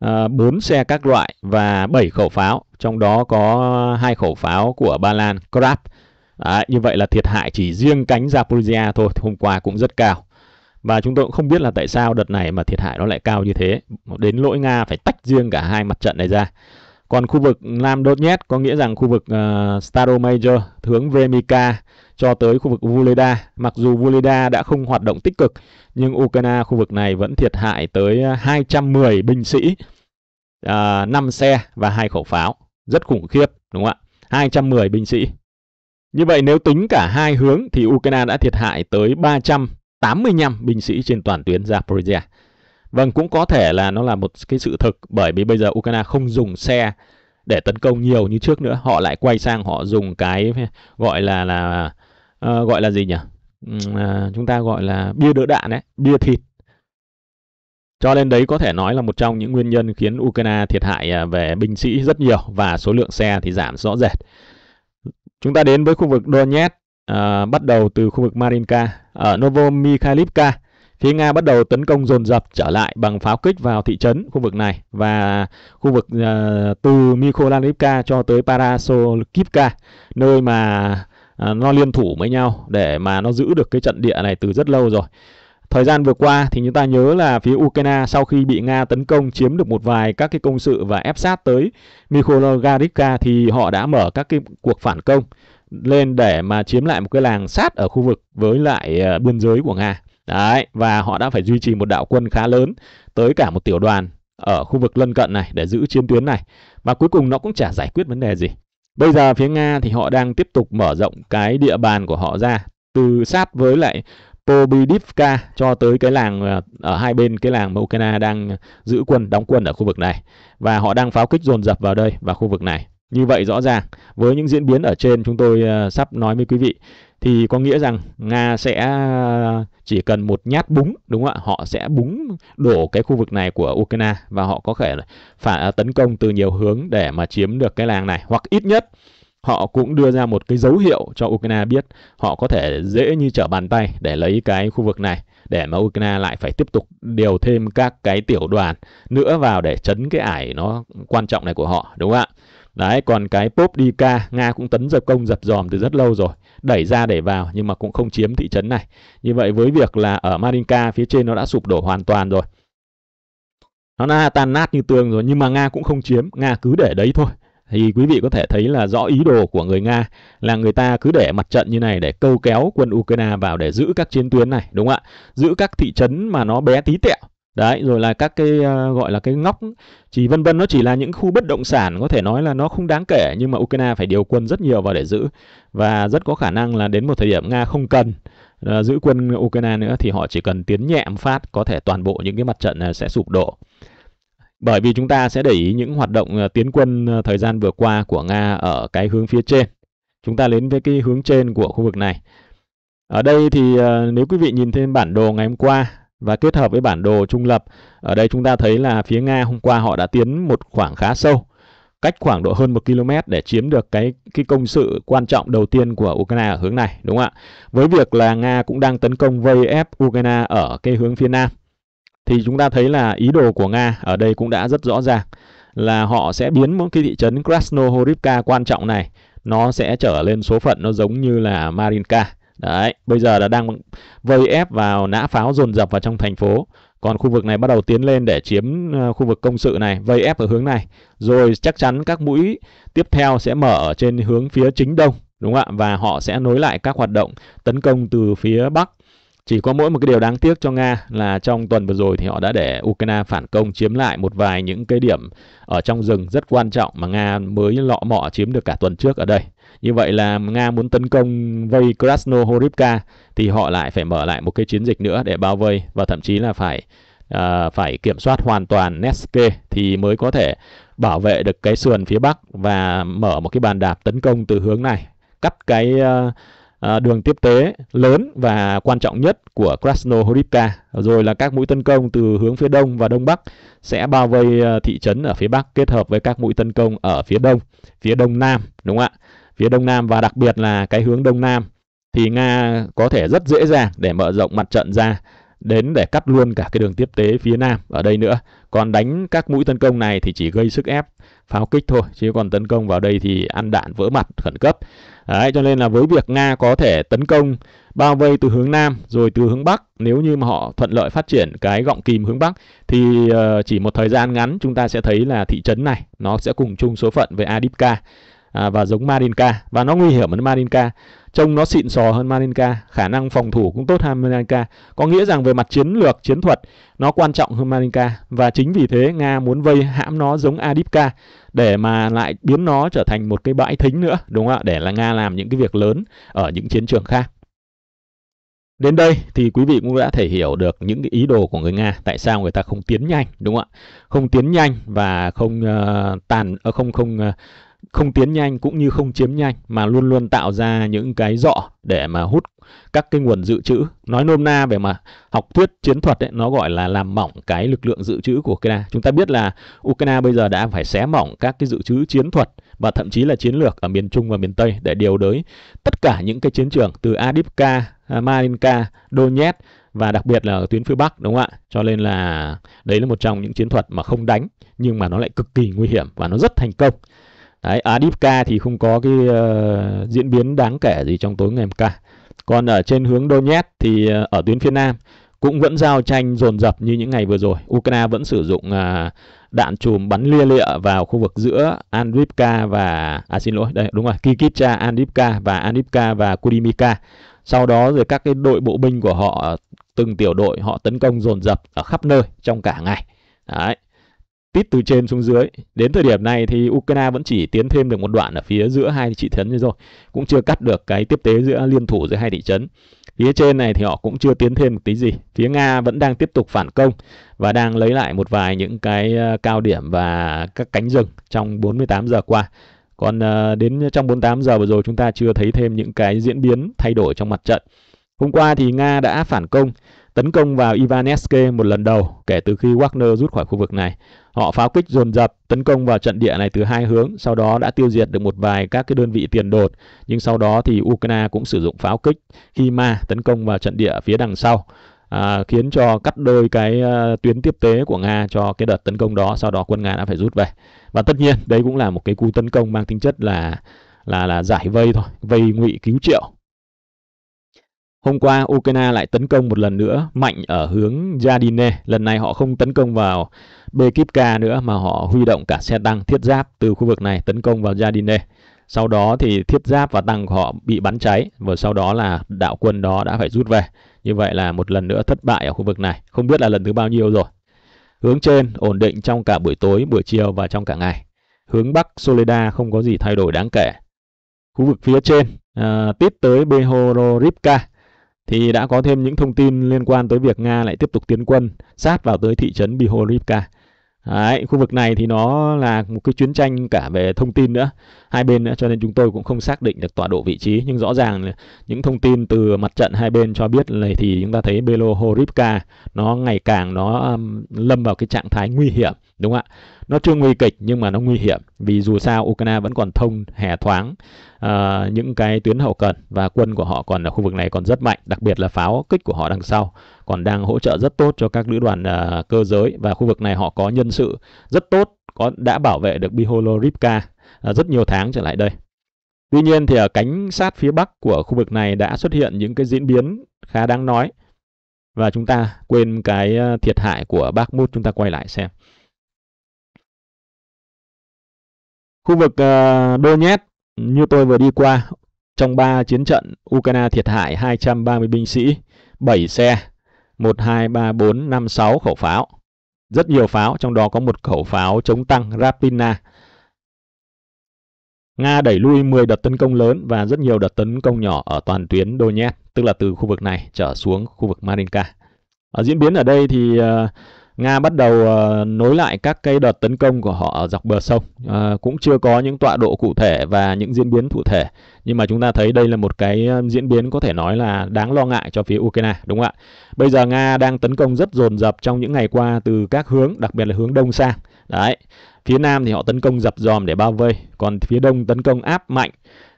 4 à, xe các loại và 7 khẩu pháo, trong đó có hai khẩu pháo của Ba Lan Krab. Đấy, như vậy là thiệt hại chỉ riêng cánh Zaporizhia thôi, hôm qua cũng rất cao. Và chúng tôi cũng không biết là tại sao đợt này mà thiệt hại nó lại cao như thế. Đến lỗi Nga phải tách riêng cả hai mặt trận này ra. Còn khu vực Nam Donetsk có nghĩa rằng khu vực uh, ờ, Staromajor hướng Vemika cho tới khu vực Vuleda. Mặc dù Vuleda đã không hoạt động tích cực, nhưng Ukraine khu vực này vẫn thiệt hại tới 210 ờ, binh sĩ, uh, ờ, 5 xe và hai khẩu pháo. Rất khủng khiếp, đúng không ạ? 210 binh sĩ. Như vậy nếu tính cả hai hướng thì Ukraine đã thiệt hại tới 385 binh sĩ trên toàn tuyến Zaporizhia. Vâng, cũng có thể là nó là một cái sự thực bởi vì bây giờ Ukraine không dùng xe để tấn công nhiều như trước nữa. Họ lại quay sang họ dùng cái gọi là là uh, gọi là gì nhỉ? Uh, chúng ta gọi là bia đỡ đạn đấy, bia thịt. Cho nên đấy có thể nói là một trong những nguyên nhân khiến Ukraine thiệt hại à, về binh sĩ rất nhiều và số lượng xe thì giảm rõ rệt. Chúng ta đến với khu vực Donetsk, uh, bắt đầu từ khu vực Marinka, ở Novomikhailovka. Phía Nga bắt đầu tấn công dồn dập trở lại bằng pháo kích vào thị trấn khu vực này và khu vực uh, từ Mykolaiivka cho tới Parasolivka, nơi mà uh, nó liên thủ với nhau để mà nó giữ được cái trận địa này từ rất lâu rồi. Thời gian vừa qua thì chúng ta nhớ là phía Ukraine sau khi bị Nga tấn công chiếm được một vài các cái công sự và ép sát tới Mykolaivka thì họ đã mở các cái cuộc phản công lên để mà chiếm lại một cái làng sát ở khu vực với lại ờ, biên giới của Nga. Đấy, và họ đã phải duy trì một đạo quân khá lớn tới cả một tiểu đoàn ở khu vực lân cận này để giữ chiến tuyến này. Và cuối cùng nó cũng chả giải quyết vấn đề gì. Bây giờ phía Nga thì họ đang tiếp tục mở rộng cái địa bàn của họ ra từ sát với lại Pobidivka cho tới cái làng ờ, ở hai bên cái làng mà Ukraine đang giữ quân đóng quân ở khu vực này và họ đang pháo kích dồn dập vào đây và khu vực này. Như vậy rõ ràng với những diễn biến ở trên chúng tôi ờ, sắp nói với quý vị thì có nghĩa rằng Nga sẽ chỉ cần một nhát búng đúng không ạ? Họ sẽ búng đổ cái khu vực này của Ukraine và họ có thể phải à, tấn công từ nhiều hướng để mà chiếm được cái làng này hoặc ít nhất họ cũng đưa ra một cái dấu hiệu cho Ukraine biết họ có thể dễ như trở bàn tay để lấy cái khu vực này để mà Ukraine lại phải tiếp tục điều thêm các cái tiểu đoàn nữa vào để chấn cái ải nó quan trọng này của họ đúng không ạ? Đấy, còn cái pop đi ca Nga cũng tấn dập công dập dòm từ rất lâu rồi, đẩy ra đẩy vào nhưng mà cũng không chiếm thị trấn này. Như vậy với việc là ở Marinka phía trên nó đã sụp đổ hoàn toàn rồi. Nó đã tan nát như tường rồi nhưng mà Nga cũng không chiếm, Nga cứ để đấy thôi. Thì quý vị có thể thấy là rõ ý đồ của người Nga là người ta cứ để mặt trận như này để câu kéo quân Ukraine vào để giữ các chiến tuyến này, đúng không ạ? Giữ các thị trấn mà nó bé tí tẹo Đấy, rồi là các cái uh, gọi là cái ngóc chỉ vân vân nó chỉ là những khu bất động sản có thể nói là nó không đáng kể nhưng mà Ukraine phải điều quân rất nhiều vào để giữ và rất có khả năng là đến một thời điểm Nga không cần uh, giữ quân Ukraine nữa thì họ chỉ cần tiến nhẹ phát có thể toàn bộ những cái mặt trận ờ, sẽ sụp đổ. Bởi vì chúng ta sẽ để ý những hoạt động tiến quân thời gian vừa qua của Nga ở cái hướng phía trên. Chúng ta đến với cái hướng trên của khu vực này. Ở đây thì nếu quý vị nhìn thêm bản đồ ngày hôm qua và kết hợp với bản đồ trung lập. Ở đây chúng ta thấy là phía Nga hôm qua họ đã tiến một khoảng khá sâu, cách khoảng độ hơn 1 km để chiếm được cái cái công sự quan trọng đầu tiên của Ukraine ở hướng này, đúng không ạ? Với việc là Nga cũng đang tấn công vây ép Ukraine ở cái hướng phía nam thì chúng ta thấy là ý đồ của Nga ở đây cũng đã rất rõ ràng là họ sẽ biến một cái thị trấn Krasnohorivka quan trọng này nó sẽ trở lên số phận nó giống như là Marinka Đấy, bây giờ là đang vây ép vào nã pháo dồn dập vào trong thành phố. Còn khu vực này bắt đầu tiến lên để chiếm ờ, khu vực công sự này, vây ép ở hướng này. Rồi chắc chắn các mũi tiếp theo sẽ mở ở trên hướng phía chính đông, đúng không ạ? Và họ sẽ nối lại các hoạt động tấn công từ phía bắc. Chỉ có mỗi một cái điều đáng tiếc cho Nga là trong tuần vừa rồi thì họ đã để Ukraine phản công chiếm lại một vài những cái điểm ở trong rừng rất quan trọng mà Nga mới lọ mọ chiếm được cả tuần trước ở đây. Như vậy là Nga muốn tấn công vây Krasnohorivka thì họ lại phải mở lại một cái chiến dịch nữa để bao vây và thậm chí là phải à, phải kiểm soát hoàn toàn Neske thì mới có thể bảo vệ được cái sườn phía bắc và mở một cái bàn đạp tấn công từ hướng này, cắt cái uh, À, đường tiếp tế lớn và quan trọng nhất của Krasnohorivka rồi là các mũi tấn công từ hướng phía đông và đông bắc sẽ bao vây à, thị trấn ở phía bắc kết hợp với các mũi tấn công ở phía đông, phía đông nam đúng không ạ? phía đông nam và đặc biệt là cái hướng đông nam thì Nga có thể rất dễ dàng để mở rộng mặt trận ra đến để cắt luôn cả cái đường tiếp tế phía nam ở đây nữa. Còn đánh các mũi tấn công này thì chỉ gây sức ép pháo kích thôi chứ còn tấn công vào đây thì ăn đạn vỡ mặt khẩn cấp. Đấy cho nên là với việc Nga có thể tấn công bao vây từ hướng nam rồi từ hướng bắc nếu như mà họ thuận lợi phát triển cái gọng kìm hướng bắc thì ờ, chỉ một thời gian ngắn chúng ta sẽ thấy là thị trấn này nó sẽ cùng chung số phận với Adipka à, và giống Marinka và nó nguy hiểm hơn Marinka trông nó xịn sò hơn Marinka khả năng phòng thủ cũng tốt hơn Marinka có nghĩa rằng về mặt chiến lược chiến thuật nó quan trọng hơn Marinka và chính vì thế Nga muốn vây hãm nó giống Adipka để mà lại biến nó trở thành một cái bãi thính nữa đúng không ạ để là Nga làm những cái việc lớn ở những chiến trường khác Đến đây thì quý vị cũng đã thể hiểu được những cái ý đồ của người Nga tại sao người ta không tiến nhanh đúng không ạ? Không tiến nhanh và không uh, tàn uh, không không uh, không tiến nhanh cũng như không chiếm nhanh mà luôn luôn tạo ra những cái dọ để mà hút các cái nguồn dự trữ nói nôm na về mà học thuyết chiến thuật ấy, nó gọi là làm mỏng cái lực lượng dự trữ của Ukraine chúng ta biết là Ukraine bây giờ đã phải xé mỏng các cái dự trữ chiến thuật và thậm chí là chiến lược ở miền Trung và miền Tây để điều đới tất cả những cái chiến trường từ Adipka, Marinka, Donetsk và đặc biệt là tuyến phía Bắc đúng không ạ? Cho nên là đấy là một trong những chiến thuật mà không đánh nhưng mà nó lại cực kỳ nguy hiểm và nó rất thành công. Đấy, Adipka thì không có cái uh, diễn biến đáng kể gì trong tối ngày hôm qua. Còn ở trên hướng Donetsk thì uh, ở tuyến phía Nam cũng vẫn giao tranh dồn dập như những ngày vừa rồi. Ukraine vẫn sử dụng uh, đạn chùm bắn lia lịa vào khu vực giữa Andripka và à xin lỗi, đây đúng rồi, Kikitsa, Andripka và Andripka và Kudimika. Sau đó rồi các cái đội bộ binh của họ từng tiểu đội họ tấn công dồn dập ở khắp nơi trong cả ngày. Đấy tít từ trên xuống dưới. Đến thời điểm này thì Ukraine vẫn chỉ tiến thêm được một đoạn ở phía giữa hai thị trấn như rồi, cũng chưa cắt được cái tiếp tế giữa liên thủ giữa hai thị trấn. Phía trên này thì họ cũng chưa tiến thêm một tí gì. Phía Nga vẫn đang tiếp tục phản công và đang lấy lại một vài những cái ờ, cao điểm và các cánh rừng trong 48 giờ qua. Còn ờ, đến trong 48 giờ vừa rồi chúng ta chưa thấy thêm những cái diễn biến thay đổi trong mặt trận. Hôm qua thì Nga đã phản công, tấn công vào Ivanevsk một lần đầu kể từ khi Wagner rút khỏi khu vực này. Họ pháo kích dồn dập tấn công vào trận địa này từ hai hướng, sau đó đã tiêu diệt được một vài các cái đơn vị tiền đột, nhưng sau đó thì Ukraine cũng sử dụng pháo kích khi mà tấn công vào trận địa phía đằng sau. À, khiến cho cắt đôi cái uh, tuyến tiếp tế của Nga cho cái đợt tấn công đó, sau đó quân Nga đã phải rút về. Và tất nhiên, đấy cũng là một cái cú tấn công mang tính chất là là là giải vây thôi, vây ngụy cứu triệu Hôm qua Ukraine lại tấn công một lần nữa mạnh ở hướng Jadine. Lần này họ không tấn công vào Bekivka nữa mà họ huy động cả xe tăng thiết giáp từ khu vực này tấn công vào Jadine. Sau đó thì thiết giáp và tăng của họ bị bắn cháy và sau đó là đạo quân đó đã phải rút về. Như vậy là một lần nữa thất bại ở khu vực này. Không biết là lần thứ bao nhiêu rồi. Hướng trên ổn định trong cả buổi tối, buổi chiều và trong cả ngày. Hướng Bắc Soleda không có gì thay đổi đáng kể. Khu vực phía trên, à, tiếp tới Behororivka thì đã có thêm những thông tin liên quan tới việc Nga lại tiếp tục tiến quân sát vào tới thị trấn Bihorivka. Đấy, khu vực này thì nó là một cái chiến tranh cả về thông tin nữa, hai bên nữa cho nên chúng tôi cũng không xác định được tọa độ vị trí nhưng rõ ràng là những thông tin từ mặt trận hai bên cho biết này thì chúng ta thấy Belohorivka nó ngày càng nó lâm vào cái trạng thái nguy hiểm đúng không ạ? nó chưa nguy kịch nhưng mà nó nguy hiểm vì dù sao Ukraine vẫn còn thông hè thoáng uh, những cái tuyến hậu cần và quân của họ còn ở khu vực này còn rất mạnh đặc biệt là pháo kích của họ đằng sau còn đang hỗ trợ rất tốt cho các lữ đoàn uh, cơ giới và khu vực này họ có nhân sự rất tốt có đã bảo vệ được Biholorivka uh, rất nhiều tháng trở lại đây Tuy nhiên thì ở cánh sát phía bắc của khu vực này đã xuất hiện những cái diễn biến khá đáng nói. Và chúng ta quên cái thiệt hại của Bakhmut chúng ta quay lại xem. Khu vực uh, Donetsk như tôi vừa đi qua, trong 3 chiến trận, Ukraine thiệt hại 230 binh sĩ, 7 xe, 1, 2, 3, 4, 5, 6 khẩu pháo. Rất nhiều pháo, trong đó có một khẩu pháo chống tăng Rapina. Nga đẩy lui 10 đợt tấn công lớn và rất nhiều đợt tấn công nhỏ ở toàn tuyến Donetsk, tức là từ khu vực này trở xuống khu vực Marinka. Ở diễn biến ở đây thì uh, Nga bắt đầu uh, nối lại các cái đợt tấn công của họ ở dọc bờ sông. Uh, cũng chưa có những tọa độ cụ thể và những diễn biến cụ thể. Nhưng mà chúng ta thấy đây là một cái ờ, diễn biến có thể nói là đáng lo ngại cho phía Ukraine, đúng không ạ? Bây giờ Nga đang tấn công rất dồn dập trong những ngày qua từ các hướng, đặc biệt là hướng đông sang. Đấy. Phía Nam thì họ tấn công dập dòm để bao vây, còn phía Đông tấn công áp mạnh.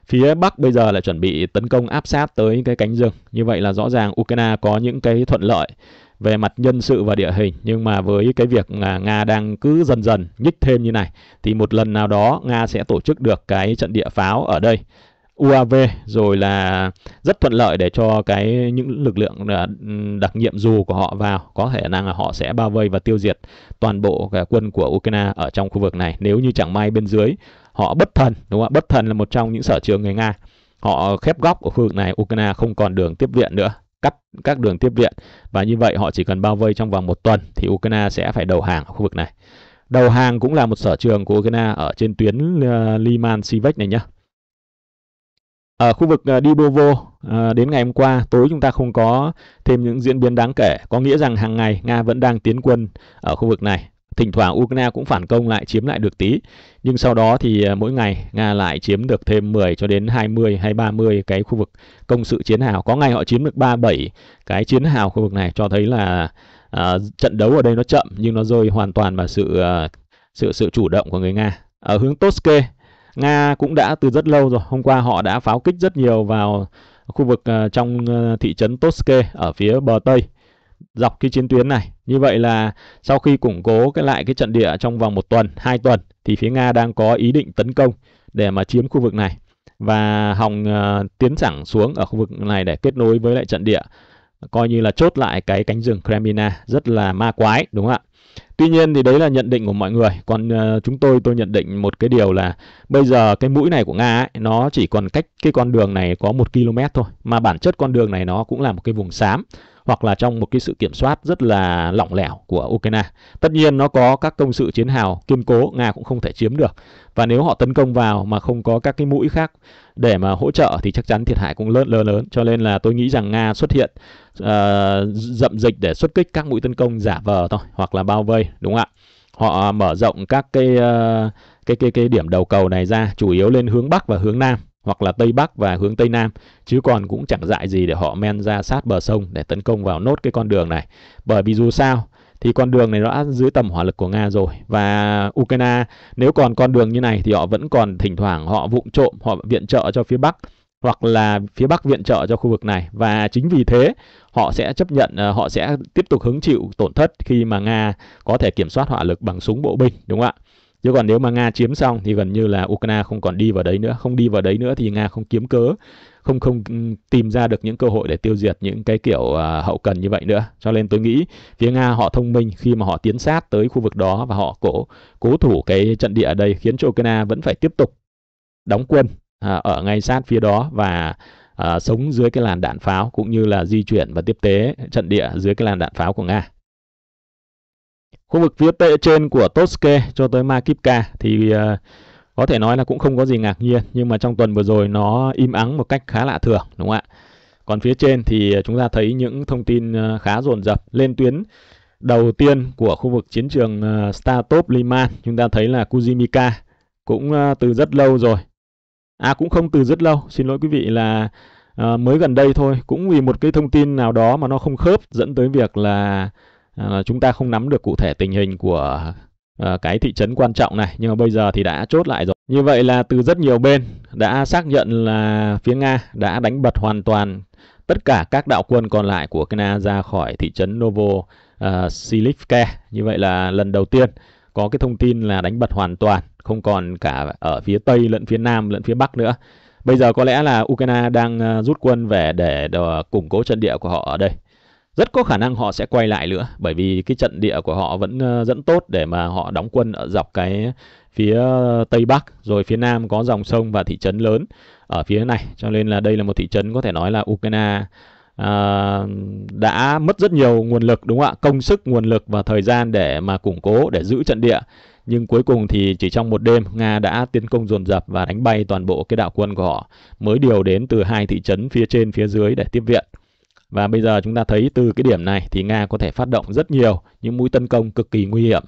Phía Bắc bây giờ là chuẩn bị tấn công áp sát tới cái cánh rừng. Như vậy là rõ ràng Ukraine có những cái thuận lợi về mặt nhân sự và địa hình nhưng mà với cái việc là Nga đang cứ dần dần nhích thêm như này thì một lần nào đó Nga sẽ tổ chức được cái trận địa pháo ở đây UAV rồi là rất thuận lợi để cho cái những lực lượng à, đặc nhiệm dù của họ vào có thể năng là họ sẽ bao vây và tiêu diệt toàn bộ cả quân của Ukraine ở trong khu vực này nếu như chẳng may bên dưới họ bất thần đúng không ạ bất thần là một trong những sở trường người Nga họ khép góc của khu vực này Ukraine không còn đường tiếp viện nữa cắt các đường tiếp viện và như vậy họ chỉ cần bao vây trong vòng một tuần thì Ukraine sẽ phải đầu hàng ở khu vực này. Đầu hàng cũng là một sở trường của Ukraine ở trên tuyến uh, ờ, Liman Sivek này nhé. Ở khu vực uh, Dibovo uh, đến ngày hôm qua tối chúng ta không có thêm những diễn biến đáng kể, có nghĩa rằng hàng ngày Nga vẫn đang tiến quân ở khu vực này thỉnh thoảng Ukraine cũng phản công lại chiếm lại được tí. Nhưng sau đó thì à, mỗi ngày Nga lại chiếm được thêm 10 cho đến 20 hay 30 cái khu vực công sự chiến hào. Có ngày họ chiếm được 37 cái chiến hào khu vực này cho thấy là à, trận đấu ở đây nó chậm nhưng nó rơi hoàn toàn vào sự à, sự sự chủ động của người Nga. Ở hướng Toske, Nga cũng đã từ rất lâu rồi. Hôm qua họ đã pháo kích rất nhiều vào khu vực à, trong à, thị trấn Toske ở phía bờ Tây dọc cái chiến tuyến này như vậy là sau khi củng cố cái lại cái trận địa trong vòng một tuần, hai tuần thì phía Nga đang có ý định tấn công để mà chiếm khu vực này và hòng uh, ờ, tiến thẳng xuống ở khu vực này để kết nối với lại trận địa coi như là chốt lại cái cánh rừng Kremlina rất là ma quái đúng không ạ? Tuy nhiên thì đấy là nhận định của mọi người, còn uh, chúng tôi tôi nhận định một cái điều là bây giờ cái mũi này của Nga ấy, nó chỉ còn cách cái con đường này có một km thôi, mà bản chất con đường này nó cũng là một cái vùng xám hoặc là trong một cái sự kiểm soát rất là lỏng lẻo của Ukraine. Tất nhiên nó có các công sự chiến hào kiên cố, Nga cũng không thể chiếm được. Và nếu họ tấn công vào mà không có các cái mũi khác để mà hỗ trợ thì chắc chắn thiệt hại cũng lớn lớn lớn. Cho nên là tôi nghĩ rằng Nga xuất hiện uh, ờ, dậm dịch để xuất kích các mũi tấn công giả vờ thôi hoặc là bao vây, đúng không ạ? Họ mở rộng các cái uh, cái cái cái điểm đầu cầu này ra chủ yếu lên hướng bắc và hướng nam hoặc là Tây Bắc và hướng Tây Nam, chứ còn cũng chẳng dại gì để họ men ra sát bờ sông để tấn công vào nốt cái con đường này. Bởi vì dù sao, thì con đường này nó đã dưới tầm hỏa lực của Nga rồi và Ukraine nếu còn con đường như này thì họ vẫn còn thỉnh thoảng họ vụng trộm họ viện trợ cho phía Bắc hoặc là phía Bắc viện trợ cho khu vực này và chính vì thế họ sẽ chấp nhận ờ, họ sẽ tiếp tục hứng chịu tổn thất khi mà Nga có thể kiểm soát hỏa lực bằng súng bộ binh đúng không ạ? chứ còn nếu mà nga chiếm xong thì gần như là ukraine không còn đi vào đấy nữa không đi vào đấy nữa thì nga không kiếm cớ không không ừ, tìm ra được những cơ hội để tiêu diệt những cái kiểu uh, hậu cần như vậy nữa cho nên tôi nghĩ phía nga họ thông minh khi mà họ tiến sát tới khu vực đó và họ cố cố thủ cái trận địa ở đây khiến cho ukraine vẫn phải tiếp tục đóng quân à, ở ngay sát phía đó và à, sống dưới cái làn đạn pháo cũng như là di chuyển và tiếp tế trận địa dưới cái làn đạn pháo của Nga. Khu vực phía tệ trên của Toske cho tới Makipka thì ờ, có thể nói là cũng không có gì ngạc nhiên nhưng mà trong tuần vừa rồi nó im ắng một cách khá lạ thường đúng không ạ? Còn phía trên thì chúng ta thấy những thông tin ờ, khá rồn rập lên tuyến đầu tiên của khu vực chiến trường ờ, Startop Liman chúng ta thấy là Kuzimika cũng từ rất lâu rồi. À cũng không từ rất lâu, xin lỗi quý vị là mới gần đây thôi, cũng vì một cái thông tin nào đó mà nó không khớp dẫn tới việc là à, chúng ta không nắm được cụ thể tình hình của à, cái thị trấn quan trọng này nhưng mà bây giờ thì đã chốt lại rồi như vậy là từ rất nhiều bên đã xác nhận là phía nga đã đánh bật hoàn toàn tất cả các đạo quân còn lại của Nga ra khỏi thị trấn Novo uh, Silivke. Như vậy là lần đầu tiên có cái thông tin là đánh bật hoàn toàn, không còn cả ở phía Tây lẫn phía Nam lẫn phía Bắc nữa. Bây giờ có lẽ là Ukraine đang à, rút quân về để củng cố trận địa của họ ở đây rất có khả năng họ sẽ quay lại nữa bởi vì cái trận địa của họ vẫn dẫn ờ, tốt để mà họ đóng quân ở dọc cái phía ờ, tây bắc rồi phía nam có dòng sông và thị trấn lớn ở phía này cho nên là đây là một thị trấn có thể nói là Ukraine à, đã mất rất nhiều nguồn lực đúng không ạ công sức nguồn lực và thời gian để mà củng cố để giữ trận địa nhưng cuối cùng thì chỉ trong một đêm Nga đã tiến công dồn dập và đánh bay toàn bộ cái đạo quân của họ mới điều đến từ hai thị trấn phía trên phía dưới để tiếp viện và bây giờ chúng ta thấy từ cái điểm này thì Nga có thể phát động rất nhiều những mũi tấn công cực kỳ nguy hiểm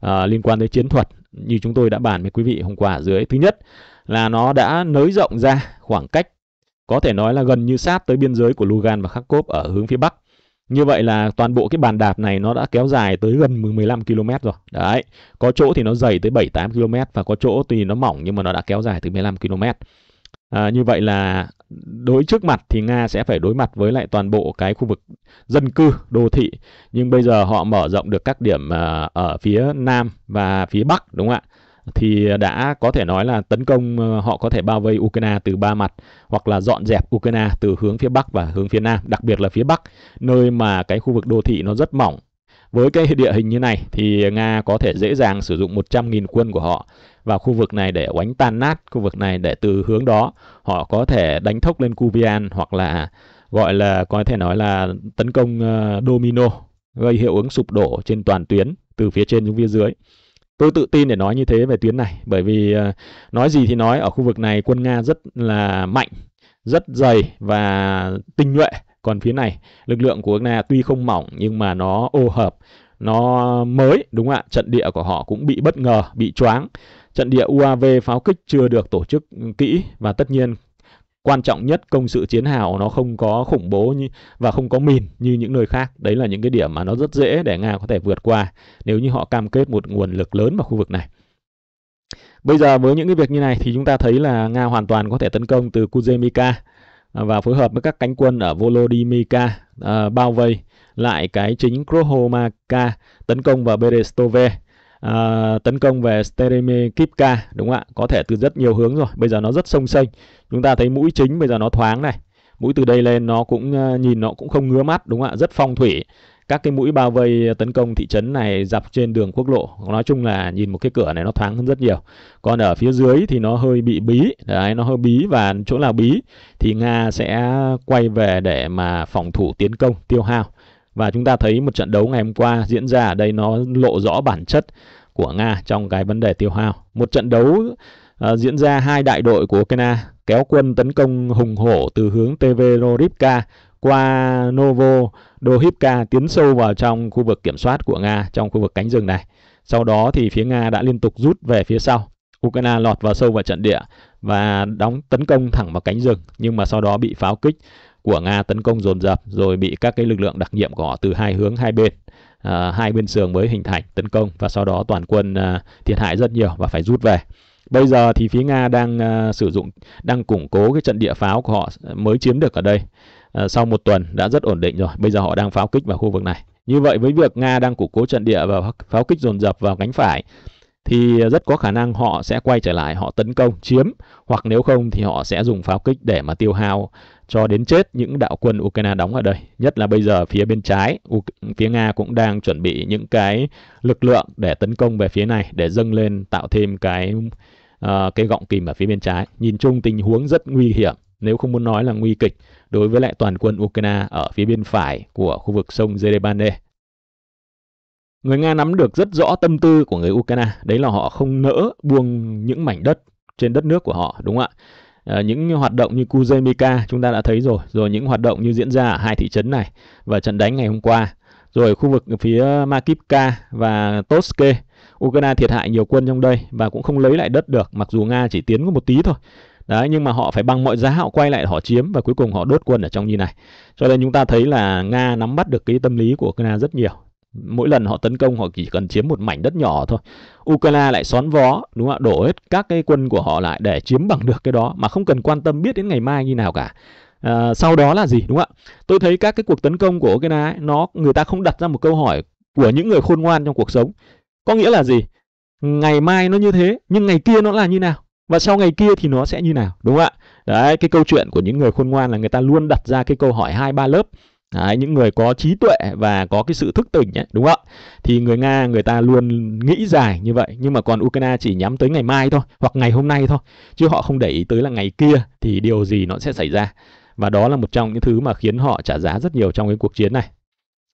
à, liên quan tới chiến thuật như chúng tôi đã bàn với quý vị hôm qua ở dưới. Thứ nhất là nó đã nới rộng ra khoảng cách có thể nói là gần như sát tới biên giới của Lugan và Kharkov ở hướng phía bắc. Như vậy là toàn bộ cái bàn đạp này nó đã kéo dài tới gần 15 km rồi. Đấy, có chỗ thì nó dày tới 7-8 km và có chỗ thì nó mỏng nhưng mà nó đã kéo dài tới 15 km. À, như vậy là đối trước mặt thì Nga sẽ phải đối mặt với lại toàn bộ cái khu vực dân cư, đô thị. Nhưng bây giờ họ mở rộng được các điểm à, ở phía Nam và phía Bắc đúng không ạ? Thì đã có thể nói là tấn công ờ, họ có thể bao vây Ukraine từ ba mặt hoặc là dọn dẹp Ukraine từ hướng phía Bắc và hướng phía Nam, đặc biệt là phía Bắc, nơi mà cái khu vực đô thị nó rất mỏng với cái địa hình như này thì Nga có thể dễ dàng sử dụng 100.000 quân của họ vào khu vực này để oánh tan nát khu vực này để từ hướng đó họ có thể đánh thốc lên Kuvian hoặc là gọi là có thể nói là tấn công uh, domino gây hiệu ứng sụp đổ trên toàn tuyến từ phía trên xuống phía dưới. Tôi tự tin để nói như thế về tuyến này bởi vì uh, nói gì thì nói ở khu vực này quân Nga rất là mạnh, rất dày và tinh nhuệ còn phía này, lực lượng của nga tuy không mỏng nhưng mà nó ô hợp, nó mới, đúng không ạ? Trận địa của họ cũng bị bất ngờ, bị choáng. Trận địa UAV pháo kích chưa được tổ chức kỹ và tất nhiên quan trọng nhất công sự chiến hào nó không có khủng bố như, và không có mìn như những nơi khác. Đấy là những cái điểm mà nó rất dễ để Nga có thể vượt qua nếu như họ cam kết một nguồn lực lớn vào khu vực này. Bây giờ với những cái việc như này thì chúng ta thấy là Nga hoàn toàn có thể tấn công từ Kuzemika À, và phối hợp với các cánh quân ở Volodymyka à, bao vây lại cái chính Krohomaka tấn công vào Berestove à, tấn công về Steremekivka đúng không ạ có thể từ rất nhiều hướng rồi bây giờ nó rất sông xanh chúng ta thấy mũi chính bây giờ nó thoáng này mũi từ đây lên nó cũng à, nhìn nó cũng không ngứa mắt đúng không ạ rất phong thủy các cái mũi bao vây tấn công thị trấn này dọc trên đường quốc lộ nói chung là nhìn một cái cửa này nó thoáng hơn rất nhiều còn ở phía dưới thì nó hơi bị bí đấy nó hơi bí và chỗ nào bí thì nga sẽ quay về để mà phòng thủ tiến công tiêu hao và chúng ta thấy một trận đấu ngày hôm qua diễn ra ở đây nó lộ rõ bản chất của nga trong cái vấn đề tiêu hao một trận đấu uh, diễn ra hai đại đội của ukraine kéo quân tấn công hùng hổ từ hướng tv rorivka qua Novo Dohivka tiến sâu vào trong khu vực kiểm soát của Nga trong khu vực cánh rừng này. Sau đó thì phía Nga đã liên tục rút về phía sau. Ukraine lọt vào sâu vào trận địa và đóng tấn công thẳng vào cánh rừng nhưng mà sau đó bị pháo kích của Nga tấn công dồn dập rồi bị các cái lực lượng đặc nhiệm của họ từ hai hướng hai bên à, hai bên sườn mới hình thành tấn công và sau đó toàn quân à, thiệt hại rất nhiều và phải rút về. Bây giờ thì phía Nga đang uh, sử dụng đang củng cố cái trận địa pháo của họ mới chiếm được ở đây Ờ, sau một tuần đã rất ổn định rồi. Bây giờ họ đang pháo kích vào khu vực này. Như vậy với việc Nga đang củng cố trận địa và pháo kích dồn dập vào cánh phải thì rất có khả năng họ sẽ quay trở lại, họ tấn công, chiếm hoặc nếu không thì họ sẽ dùng pháo kích để mà tiêu hao cho đến chết những đạo quân Ukraine đóng ở đây. Nhất là bây giờ phía bên trái, phía Nga cũng đang chuẩn bị những cái lực lượng để tấn công về phía này để dâng lên tạo thêm cái uh, cái gọng kìm ở phía bên trái. Nhìn chung tình huống rất nguy hiểm nếu không muốn nói là nguy kịch đối với lại toàn quân Ukraine ở phía bên phải của khu vực sông Zerebande. Người Nga nắm được rất rõ tâm tư của người Ukraine, đấy là họ không nỡ buông những mảnh đất trên đất nước của họ, đúng không ạ? À, những hoạt động như Kuzemika chúng ta đã thấy rồi, rồi những hoạt động như diễn ra ở hai thị trấn này và trận đánh ngày hôm qua, rồi khu vực phía Makivka và Toske, Ukraine thiệt hại nhiều quân trong đây và cũng không lấy lại đất được, mặc dù Nga chỉ tiến có một tí thôi. Đấy, nhưng mà họ phải bằng mọi giá họ quay lại họ chiếm và cuối cùng họ đốt quân ở trong như này. Cho nên chúng ta thấy là Nga nắm bắt được cái tâm lý của Ukraine rất nhiều. Mỗi lần họ tấn công họ chỉ cần chiếm một mảnh đất nhỏ thôi. Ukraine lại xón vó, đúng không ạ? Đổ hết các cái quân của họ lại để chiếm bằng được cái đó mà không cần quan tâm biết đến ngày mai như nào cả. À, sau đó là gì đúng không ạ? Tôi thấy các cái cuộc tấn công của Ukraine ấy, nó người ta không đặt ra một câu hỏi của những người khôn ngoan trong cuộc sống. Có nghĩa là gì? Ngày mai nó như thế, nhưng ngày kia nó là như nào? và sau ngày kia thì nó sẽ như nào đúng không ạ đấy cái câu chuyện của những người khôn ngoan là người ta luôn đặt ra cái câu hỏi hai ba lớp Đấy, những người có trí tuệ và có cái sự thức tỉnh ấy, đúng không ạ? Thì người Nga người ta luôn nghĩ dài như vậy nhưng mà còn Ukraine chỉ nhắm tới ngày mai thôi hoặc ngày hôm nay thôi chứ họ không để ý tới là ngày kia thì điều gì nó sẽ xảy ra. Và đó là một trong những thứ mà khiến họ trả giá rất nhiều trong cái cuộc chiến này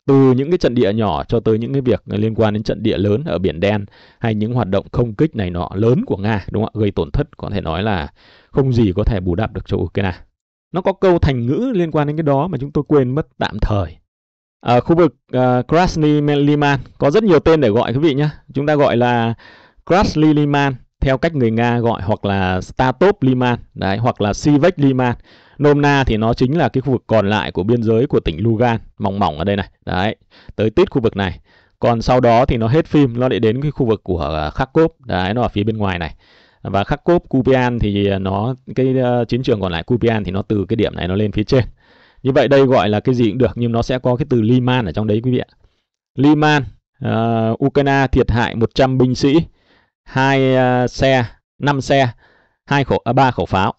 từ những cái trận địa nhỏ cho tới những cái việc liên quan đến trận địa lớn ở biển đen hay những hoạt động không kích này nọ lớn của Nga đúng không ạ gây tổn thất có thể nói là không gì có thể bù đắp được cho Ukraine nó có câu thành ngữ liên quan đến cái đó mà chúng tôi quên mất tạm thời ở khu vực uh, à, Krasny Liman có rất nhiều tên để gọi quý vị nhé chúng ta gọi là Krasny Liman theo cách người Nga gọi hoặc là Statop Liman đấy hoặc là Sivek Liman Nôm na thì nó chính là cái khu vực còn lại của biên giới của tỉnh Lugan, mỏng mỏng ở đây này. Đấy, tới tít khu vực này. Còn sau đó thì nó hết phim, nó lại đến cái khu vực của à, Kharkov, đấy nó ở phía bên ngoài này. Và Kharkov, Kupian thì à, nó cái uh, chiến trường còn lại Kupian thì nó từ cái điểm này nó lên phía trên. Như vậy đây gọi là cái gì cũng được nhưng nó sẽ có cái từ Liman ở trong đấy quý vị ạ. Liman, uh, Ukraine thiệt hại 100 binh sĩ, hai uh, xe, 5 xe, hai khẩu ba uh, khẩu pháo.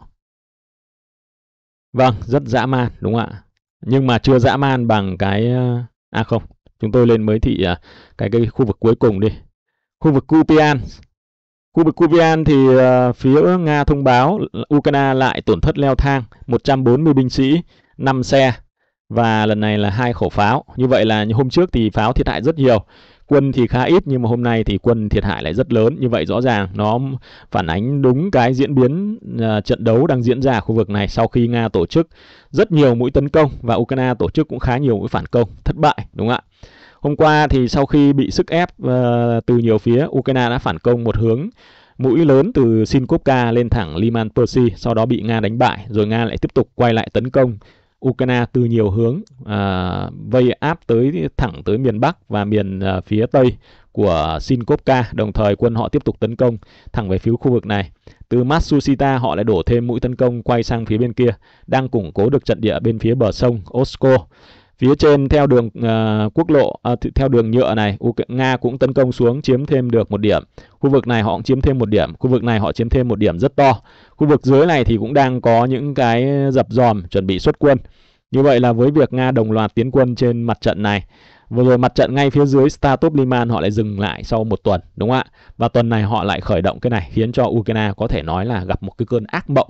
Vâng, rất dã man đúng không ạ? Nhưng mà chưa dã man bằng cái ờ, à không, chúng tôi lên mới thị ờ, cái cái khu vực cuối cùng đi. Khu vực Kupian. Khu vực Kupian thì ờ, phía Nga thông báo Ukraine lại tổn thất leo thang 140 binh sĩ, 5 xe và lần này là hai khẩu pháo. Như vậy là hôm trước thì pháo thiệt hại rất nhiều quân thì khá ít nhưng mà hôm nay thì quân thiệt hại lại rất lớn như vậy rõ ràng nó phản ánh đúng cái diễn biến à, trận đấu đang diễn ra ở khu vực này sau khi nga tổ chức rất nhiều mũi tấn công và ukraine tổ chức cũng khá nhiều mũi phản công thất bại đúng không ạ hôm qua thì sau khi bị sức ép à, từ nhiều phía ukraine đã phản công một hướng mũi lớn từ Sinkovka lên thẳng Liman Persi, sau đó bị Nga đánh bại, rồi Nga lại tiếp tục quay lại tấn công Ukraine từ nhiều hướng à, vây áp tới thẳng tới miền Bắc và miền à, phía Tây của Sinkovka. Đồng thời quân họ tiếp tục tấn công thẳng về phía khu vực này. Từ Matsushita họ lại đổ thêm mũi tấn công quay sang phía bên kia, đang củng cố được trận địa bên phía bờ sông Osko phía trên theo đường uh, quốc lộ uh, theo đường nhựa này Nga cũng tấn công xuống chiếm thêm được một điểm khu vực này họ cũng chiếm thêm một điểm khu vực này họ chiếm thêm một điểm rất to khu vực dưới này thì cũng đang có những cái dập dòm chuẩn bị xuất quân như vậy là với việc Nga đồng loạt tiến quân trên mặt trận này Vừa rồi mặt trận ngay phía dưới Statop Liman họ lại dừng lại sau một tuần, đúng không ạ? Và tuần này họ lại khởi động cái này khiến cho Ukraine có thể nói là gặp một cái cơn ác mộng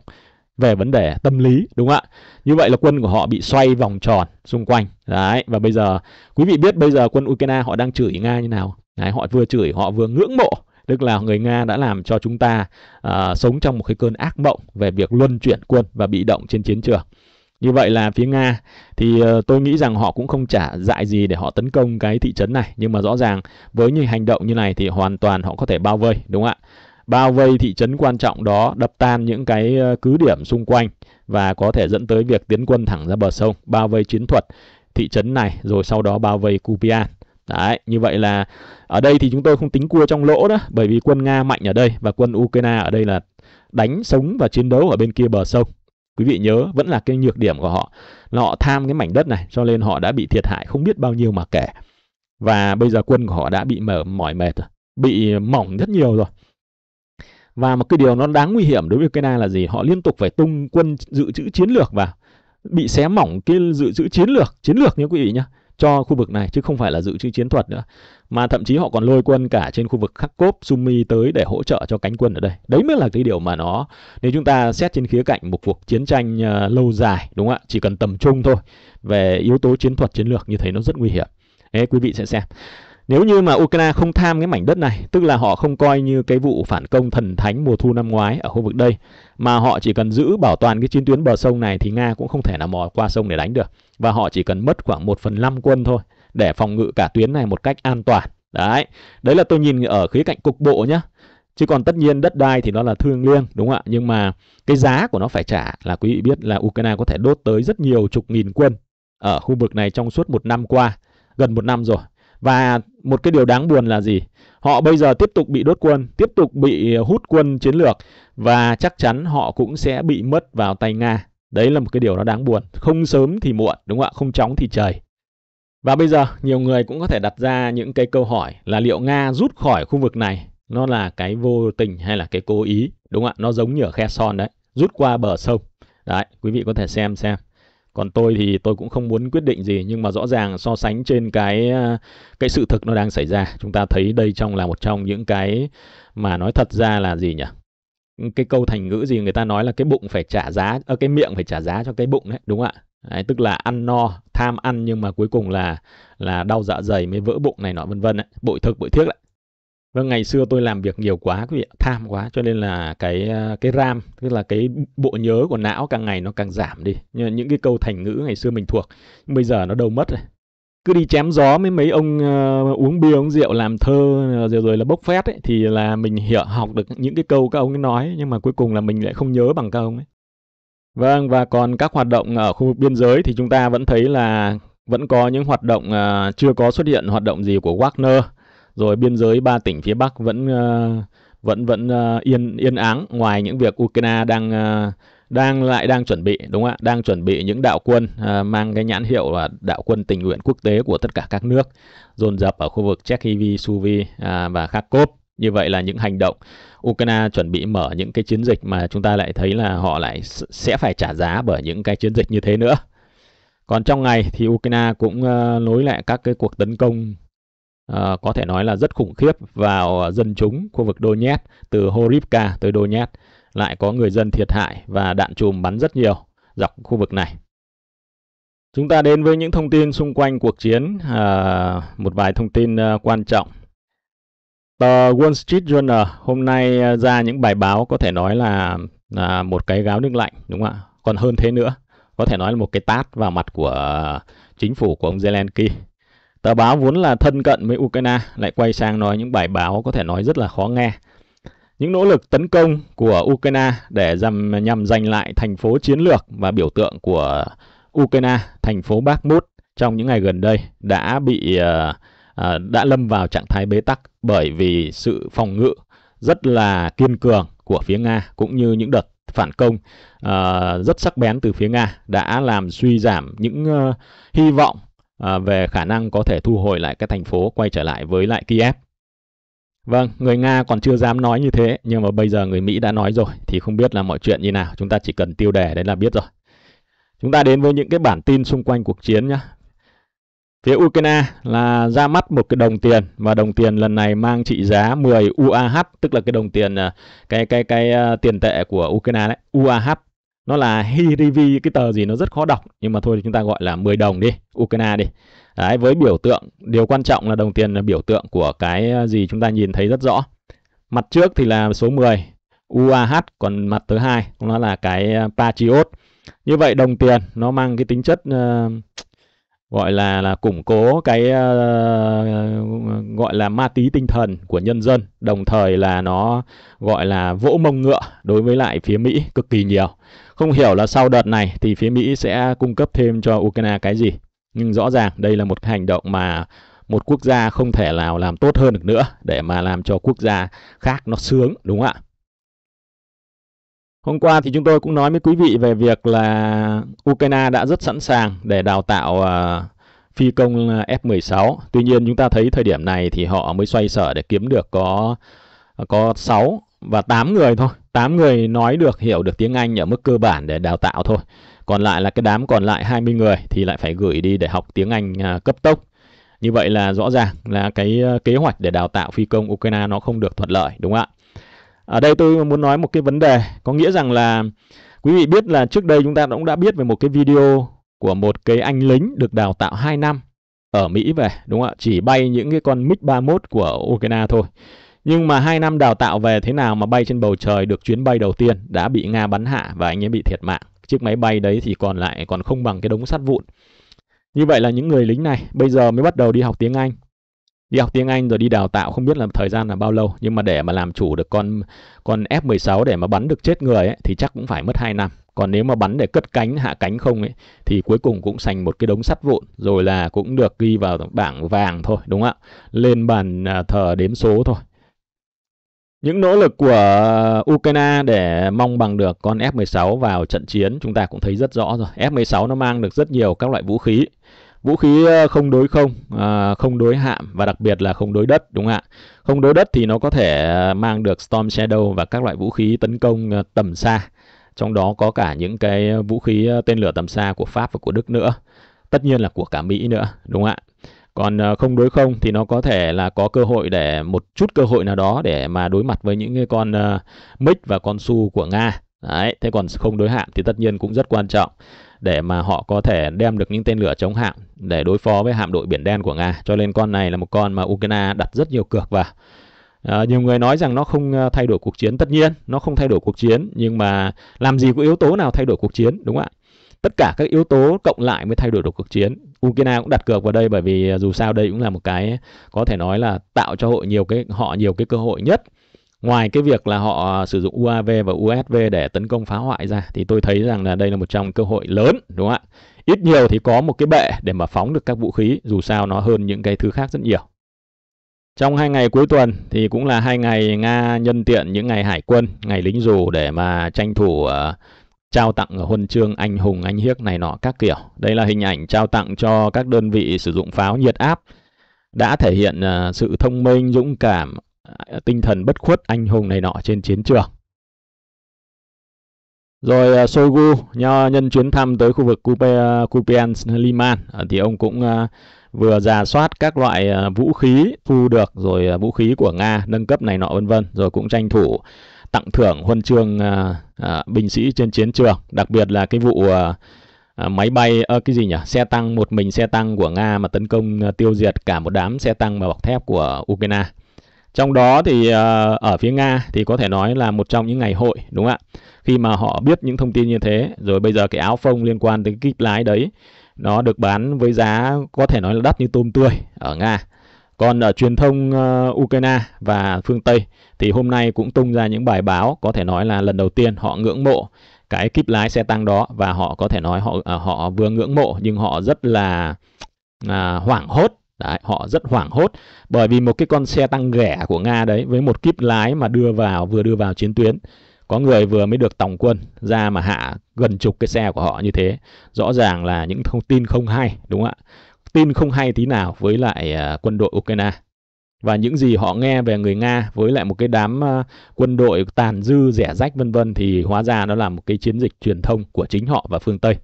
về vấn đề tâm lý đúng không ạ như vậy là quân của họ bị xoay vòng tròn xung quanh đấy và bây giờ quý vị biết bây giờ quân ukraine họ đang chửi nga như nào đấy, họ vừa chửi họ vừa ngưỡng mộ tức là người nga đã làm cho chúng ta uh, sống trong một cái cơn ác mộng về việc luân chuyển quân và bị động trên chiến trường như vậy là phía Nga thì ờ, tôi nghĩ rằng họ cũng không trả dại gì để họ tấn công cái thị trấn này. Nhưng mà rõ ràng với những hành động như này thì hoàn toàn họ có thể bao vây đúng không ạ? bao vây thị trấn quan trọng đó, đập tan những cái ờ, cứ điểm xung quanh và có thể dẫn tới việc tiến quân thẳng ra bờ sông, bao vây chiến thuật thị trấn này rồi sau đó bao vây Kupian. Đấy, như vậy là ở đây thì chúng tôi không tính cua trong lỗ đó, bởi vì quân Nga mạnh ở đây và quân Ukraine ở đây là đánh sống và chiến đấu ở bên kia bờ sông. Quý vị nhớ vẫn là cái nhược điểm của họ. Là họ tham cái mảnh đất này cho nên họ đã bị thiệt hại không biết bao nhiêu mà kể. Và bây giờ quân của họ đã bị mờ mỏi mệt rồi, bị mỏng rất nhiều rồi và một cái điều nó đáng nguy hiểm đối với Ukraine là gì họ liên tục phải tung quân dự trữ chiến lược và bị xé mỏng cái dự trữ chiến lược chiến lược nhé quý vị nhé cho khu vực này chứ không phải là dự trữ chiến thuật nữa mà thậm chí họ còn lôi quân cả trên khu vực Kharkov, Sumy tới để hỗ trợ cho cánh quân ở đây. Đấy mới là cái điều mà nó nếu chúng ta xét trên khía cạnh một cuộc chiến tranh ờ, lâu dài đúng không ạ? Chỉ cần tầm trung thôi về yếu tố chiến thuật chiến lược như thế nó rất nguy hiểm. Đấy, quý vị sẽ xem. Nếu như mà Ukraine không tham cái mảnh đất này, tức là họ không coi như cái vụ phản công thần thánh mùa thu năm ngoái ở khu vực đây, mà họ chỉ cần giữ bảo toàn cái chiến tuyến bờ sông này thì Nga cũng không thể nào mò qua sông để đánh được. Và họ chỉ cần mất khoảng 1 phần 5 quân thôi để phòng ngự cả tuyến này một cách an toàn. Đấy, đấy là tôi nhìn ở khía cạnh cục bộ nhá. Chứ còn tất nhiên đất đai thì nó là thương liêng đúng không ạ? Nhưng mà cái giá của nó phải trả là quý vị biết là Ukraine có thể đốt tới rất nhiều chục nghìn quân ở khu vực này trong suốt một năm qua, gần một năm rồi. Và một cái điều đáng buồn là gì? Họ bây giờ tiếp tục bị đốt quân, tiếp tục bị ờ, hút quân chiến lược và chắc chắn họ cũng sẽ bị mất vào tay Nga. Đấy là một cái điều nó đáng buồn. Không sớm thì muộn, đúng không ạ? Không chóng thì trời. Và bây giờ nhiều người cũng có thể đặt ra những cái câu hỏi là liệu Nga rút khỏi khu vực này nó là cái vô tình hay là cái cố ý, đúng không ạ? Nó giống như ở Kherson đấy, rút qua bờ sông. Đấy, quý vị có thể xem xem còn tôi thì tôi cũng không muốn quyết định gì nhưng mà rõ ràng so sánh trên cái à, cái sự thực nó đang xảy ra chúng ta thấy đây trong là một trong những cái mà nói thật ra là gì nhỉ cái câu thành ngữ gì người ta nói là cái bụng phải trả giá ở à, cái miệng phải trả giá cho cái bụng đấy đúng không ạ đấy, tức là ăn no tham ăn nhưng mà cuối cùng là là đau dạ dày mới vỡ bụng này nọ vân vân bội thực bội thiết lại Vâng, ngày xưa tôi làm việc nhiều quá quý vị tham quá cho nên là cái ờ, cái RAM tức là cái bộ nhớ của não càng ngày nó càng giảm đi. Nhưng những cái câu thành ngữ ngày xưa mình thuộc nhưng bây giờ nó đâu mất rồi. Cứ đi chém gió với mấy ông uh, uống bia uống rượu làm thơ ờ, rồi rồi là bốc phét ấy thì là mình hiểu học được những cái câu các ông ấy nói nhưng mà cuối cùng là mình lại không nhớ bằng các ông ấy. Vâng và còn các hoạt động ở khu vực biên giới thì chúng ta vẫn thấy là vẫn có những hoạt động uh, chưa có xuất hiện hoạt động gì của Wagner rồi biên giới ba tỉnh phía Bắc vẫn uh, vẫn vẫn uh, yên yên áng ngoài những việc Ukraine đang uh, đang lại đang chuẩn bị đúng không ạ đang chuẩn bị những đạo quân uh, mang cái nhãn hiệu là đạo quân tình nguyện quốc tế của tất cả các nước dồn dập ở khu vực Chekhivi, Suvi uh, à, và Kharkov như vậy là những hành động Ukraine chuẩn bị mở những cái chiến dịch mà chúng ta lại thấy là họ lại sẽ phải trả giá bởi những cái chiến dịch như thế nữa còn trong ngày thì Ukraine cũng uh, nối lại các cái cuộc tấn công Ờ, có thể nói là rất khủng khiếp vào dân chúng khu vực Donetsk từ Horivka tới Donetsk lại có người dân thiệt hại và đạn chùm bắn rất nhiều dọc khu vực này. Chúng ta đến với những thông tin xung quanh cuộc chiến, à, một vài thông tin à, quan trọng. Tờ Wall Street Journal hôm nay ra những bài báo có thể nói là, là một cái gáo nước lạnh, đúng không ạ? Còn hơn thế nữa, có thể nói là một cái tát vào mặt của chính phủ của ông Zelensky Tờ báo vốn là thân cận với Ukraine lại quay sang nói những bài báo có thể nói rất là khó nghe. Những nỗ lực tấn công của Ukraine để nhằm, nhằm giành lại thành phố chiến lược và biểu tượng của Ukraine, thành phố Bakhmut trong những ngày gần đây đã bị ờ, ờ, đã lâm vào trạng thái bế tắc bởi vì sự phòng ngự rất là kiên cường của phía Nga cũng như những đợt phản công ờ, rất sắc bén từ phía Nga đã làm suy giảm những hy vọng À, về khả năng có thể thu hồi lại cái thành phố quay trở lại với lại Kiev. Vâng, người Nga còn chưa dám nói như thế, nhưng mà bây giờ người Mỹ đã nói rồi, thì không biết là mọi chuyện như nào, chúng ta chỉ cần tiêu đề đấy là biết rồi. Chúng ta đến với những cái bản tin xung quanh cuộc chiến nhé. Phía Ukraine là ra mắt một cái đồng tiền và đồng tiền lần này mang trị giá 10 UAH, tức là cái đồng tiền à, cái cái cái, cái à, tiền tệ của Ukraine đấy, UAH nó là Hirivi cái tờ gì nó rất khó đọc nhưng mà thôi chúng ta gọi là 10 đồng đi Ukraine đi Đấy, với biểu tượng điều quan trọng là đồng tiền là biểu tượng của cái ờ, gì chúng ta nhìn thấy rất rõ mặt trước thì là số 10 UAH còn mặt thứ hai nó là cái ờ, Patriot như vậy đồng tiền nó mang cái tính chất uh, gọi là là củng cố cái uh, gọi là ma tí tinh thần của nhân dân đồng thời là nó gọi là vỗ mông ngựa đối với lại phía Mỹ cực kỳ nhiều không hiểu là sau đợt này thì phía Mỹ sẽ cung cấp thêm cho Ukraine cái gì. Nhưng rõ ràng đây là một hành động mà một quốc gia không thể nào làm tốt hơn được nữa để mà làm cho quốc gia khác nó sướng đúng không ạ? Hôm qua thì chúng tôi cũng nói với quý vị về việc là Ukraine đã rất sẵn sàng để đào tạo ờ, phi công ờ, F-16. Tuy nhiên chúng ta thấy thời điểm này thì họ mới xoay sở để kiếm được có có 6 và 8 người thôi 8 người nói được hiểu được tiếng Anh ở mức cơ bản để đào tạo thôi. Còn lại là cái đám còn lại 20 người thì lại phải gửi đi để học tiếng Anh à, cấp tốc. Như vậy là rõ ràng là cái à, kế hoạch để đào tạo phi công Ukraine nó không được thuận lợi đúng không ạ? Ở đây tôi muốn nói một cái vấn đề, có nghĩa rằng là quý vị biết là trước đây chúng ta cũng đã biết về một cái video của một cái anh lính được đào tạo 2 năm ở Mỹ về, đúng không ạ? Chỉ bay những cái con MiG-31 của Ukraine thôi. Nhưng mà hai năm đào tạo về thế nào mà bay trên bầu trời được chuyến bay đầu tiên đã bị Nga bắn hạ và anh ấy bị thiệt mạng. Chiếc máy bay đấy thì còn lại còn không bằng cái đống sắt vụn. Như vậy là những người lính này bây giờ mới bắt đầu đi học tiếng Anh. Đi học tiếng Anh rồi đi đào tạo không biết là thời gian là bao lâu, nhưng mà để mà làm chủ được con con F16 để mà bắn được chết người ấy, thì chắc cũng phải mất 2 năm. Còn nếu mà bắn để cất cánh, hạ cánh không ấy thì cuối cùng cũng sành một cái đống sắt vụn rồi là cũng được ghi vào bảng vàng thôi, đúng không ạ? Lên bàn à, thờ đếm số thôi. Những nỗ lực của Ukraine để mong bằng được con F-16 vào trận chiến chúng ta cũng thấy rất rõ rồi. F-16 nó mang được rất nhiều các loại vũ khí. Vũ khí ờ, không đối không, ờ, không đối hạm và đặc biệt là không đối đất đúng không ạ? Không đối đất thì nó có thể ờ, mang được Storm Shadow và các loại vũ khí tấn công tầm xa. Trong đó có cả những cái vũ khí tên lửa tầm xa của Pháp và của Đức nữa. Tất nhiên là của cả Mỹ nữa, đúng không ạ? Còn ờ, không đối không thì nó có thể là có cơ hội để một chút cơ hội nào đó để mà đối mặt với những cái con uh, ờ, mic và con su của Nga. Đấy, thế còn không đối hạm thì tất nhiên cũng rất quan trọng để mà họ có thể đem được những tên lửa chống hạm để đối phó với hạm đội biển đen của Nga. Cho nên con này là một con mà Ukraine đặt rất nhiều cược vào. À, nhiều người nói rằng nó không thay đổi cuộc chiến tất nhiên nó không thay đổi cuộc chiến nhưng mà làm gì có yếu tố nào thay đổi cuộc chiến đúng không ạ tất cả các yếu tố cộng lại mới thay đổi được cuộc chiến ukraine cũng đặt cược vào đây bởi vì à, dù sao đây cũng là một cái có thể nói là tạo cho hội nhiều cái họ nhiều cái cơ hội nhất ngoài cái việc là họ à, sử dụng UAV và USV để tấn công phá hoại ra thì tôi thấy rằng là đây là một trong cơ hội lớn đúng không ạ ít nhiều thì có một cái bệ để mà phóng được các vũ khí dù sao nó hơn những cái thứ khác rất nhiều trong hai ngày cuối tuần thì cũng là hai ngày Nga nhân tiện những ngày hải quân, ngày lính dù để mà tranh thủ uh, trao tặng huân chương anh hùng anh hiếc này nọ các kiểu. Đây là hình ảnh trao tặng cho các đơn vị sử dụng pháo nhiệt áp đã thể hiện à, sự thông minh, dũng cảm, à, tinh thần bất khuất anh hùng này nọ trên chiến trường. Rồi à, Shoigu nhân chuyến thăm tới khu vực Kupiansk Liman thì ông cũng vừa giả soát các loại vũ khí thu được rồi vũ khí của Nga nâng cấp này nọ vân vân rồi cũng tranh thủ tặng thưởng huân chương à, à, binh sĩ trên chiến trường, đặc biệt là cái vụ à, à máy bay à, cái gì nhỉ, xe tăng một mình xe tăng của Nga mà tấn công à, tiêu diệt cả một đám xe tăng mà bọc thép của Ukraine. Trong đó thì uh, ở phía Nga thì có thể nói là một trong những ngày hội đúng không ạ? Khi mà họ biết những thông tin như thế rồi bây giờ cái áo phông liên quan tới kíp lái đấy nó được bán với giá có thể nói là đắt như tôm tươi ở Nga. Còn ở ờ, truyền thông uh, Ukraine và phương Tây thì hôm nay cũng tung ra những bài báo có thể nói là lần đầu tiên họ ngưỡng mộ cái kíp lái xe tăng đó và họ có thể nói họ uh, họ vừa ngưỡng mộ nhưng họ rất là uh, hoảng hốt Đấy, họ rất hoảng hốt bởi vì một cái con xe tăng rẻ của Nga đấy với một kíp lái mà đưa vào vừa đưa vào chiến tuyến có người vừa mới được tổng quân ra mà hạ gần chục cái xe của họ như thế rõ ràng là những thông tin không hay đúng không ạ tin không hay tí nào với lại à, quân đội Ukraine và những gì họ nghe về người Nga với lại một cái đám à, quân đội tàn dư rẻ rách vân vân thì hóa ra nó là một cái chiến dịch truyền thông của chính họ và phương Tây.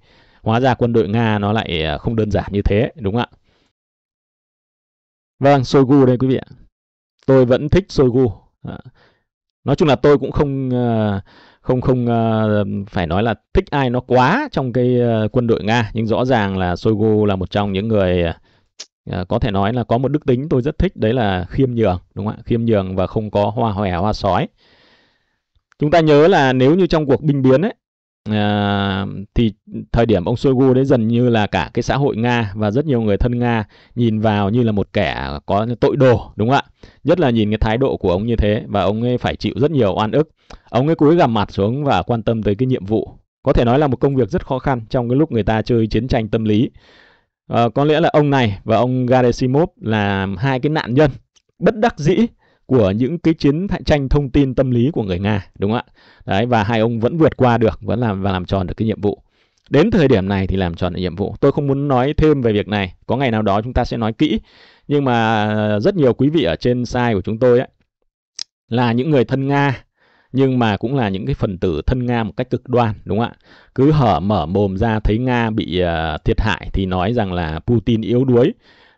Hóa ra quân đội Nga nó lại à, không đơn giản như thế, đúng không ạ? Vâng, Soigu đây quý vị ạ. Tôi vẫn thích Soigu. Nói chung là tôi cũng không không không uh, phải nói là thích ai nó quá trong cái uh, quân đội Nga nhưng rõ ràng là Shoigu là một trong những người uh, có thể nói là có một đức tính tôi rất thích đấy là khiêm nhường đúng không ạ khiêm nhường và không có hoa hòe hoa sói chúng ta nhớ là nếu như trong cuộc binh biến ấy à, thì thời điểm ông Shoigu đấy dần như là cả cái xã hội Nga và rất nhiều người thân Nga nhìn vào như là một kẻ có tội đồ đúng không ạ nhất là nhìn cái thái độ của ông như thế và ông ấy phải chịu rất nhiều oan ức ông ấy cúi gằm mặt xuống và quan tâm tới cái nhiệm vụ có thể nói là một công việc rất khó khăn trong cái lúc người ta chơi chiến tranh tâm lý à, có lẽ là ông này và ông Gerasimov là hai cái nạn nhân bất đắc dĩ của những cái chiến tranh thông tin tâm lý của người Nga đúng không ạ? Đấy và hai ông vẫn vượt qua được, vẫn làm và làm tròn được cái nhiệm vụ. Đến thời điểm này thì làm tròn được nhiệm vụ. Tôi không muốn nói thêm về việc này, có ngày nào đó chúng ta sẽ nói kỹ. Nhưng mà rất nhiều quý vị ở trên site của chúng tôi ấy là những người thân Nga nhưng mà cũng là những cái phần tử thân Nga một cách cực đoan đúng không ạ? Cứ hở mở mồm ra thấy Nga bị ờ, thiệt hại thì nói rằng là Putin yếu đuối,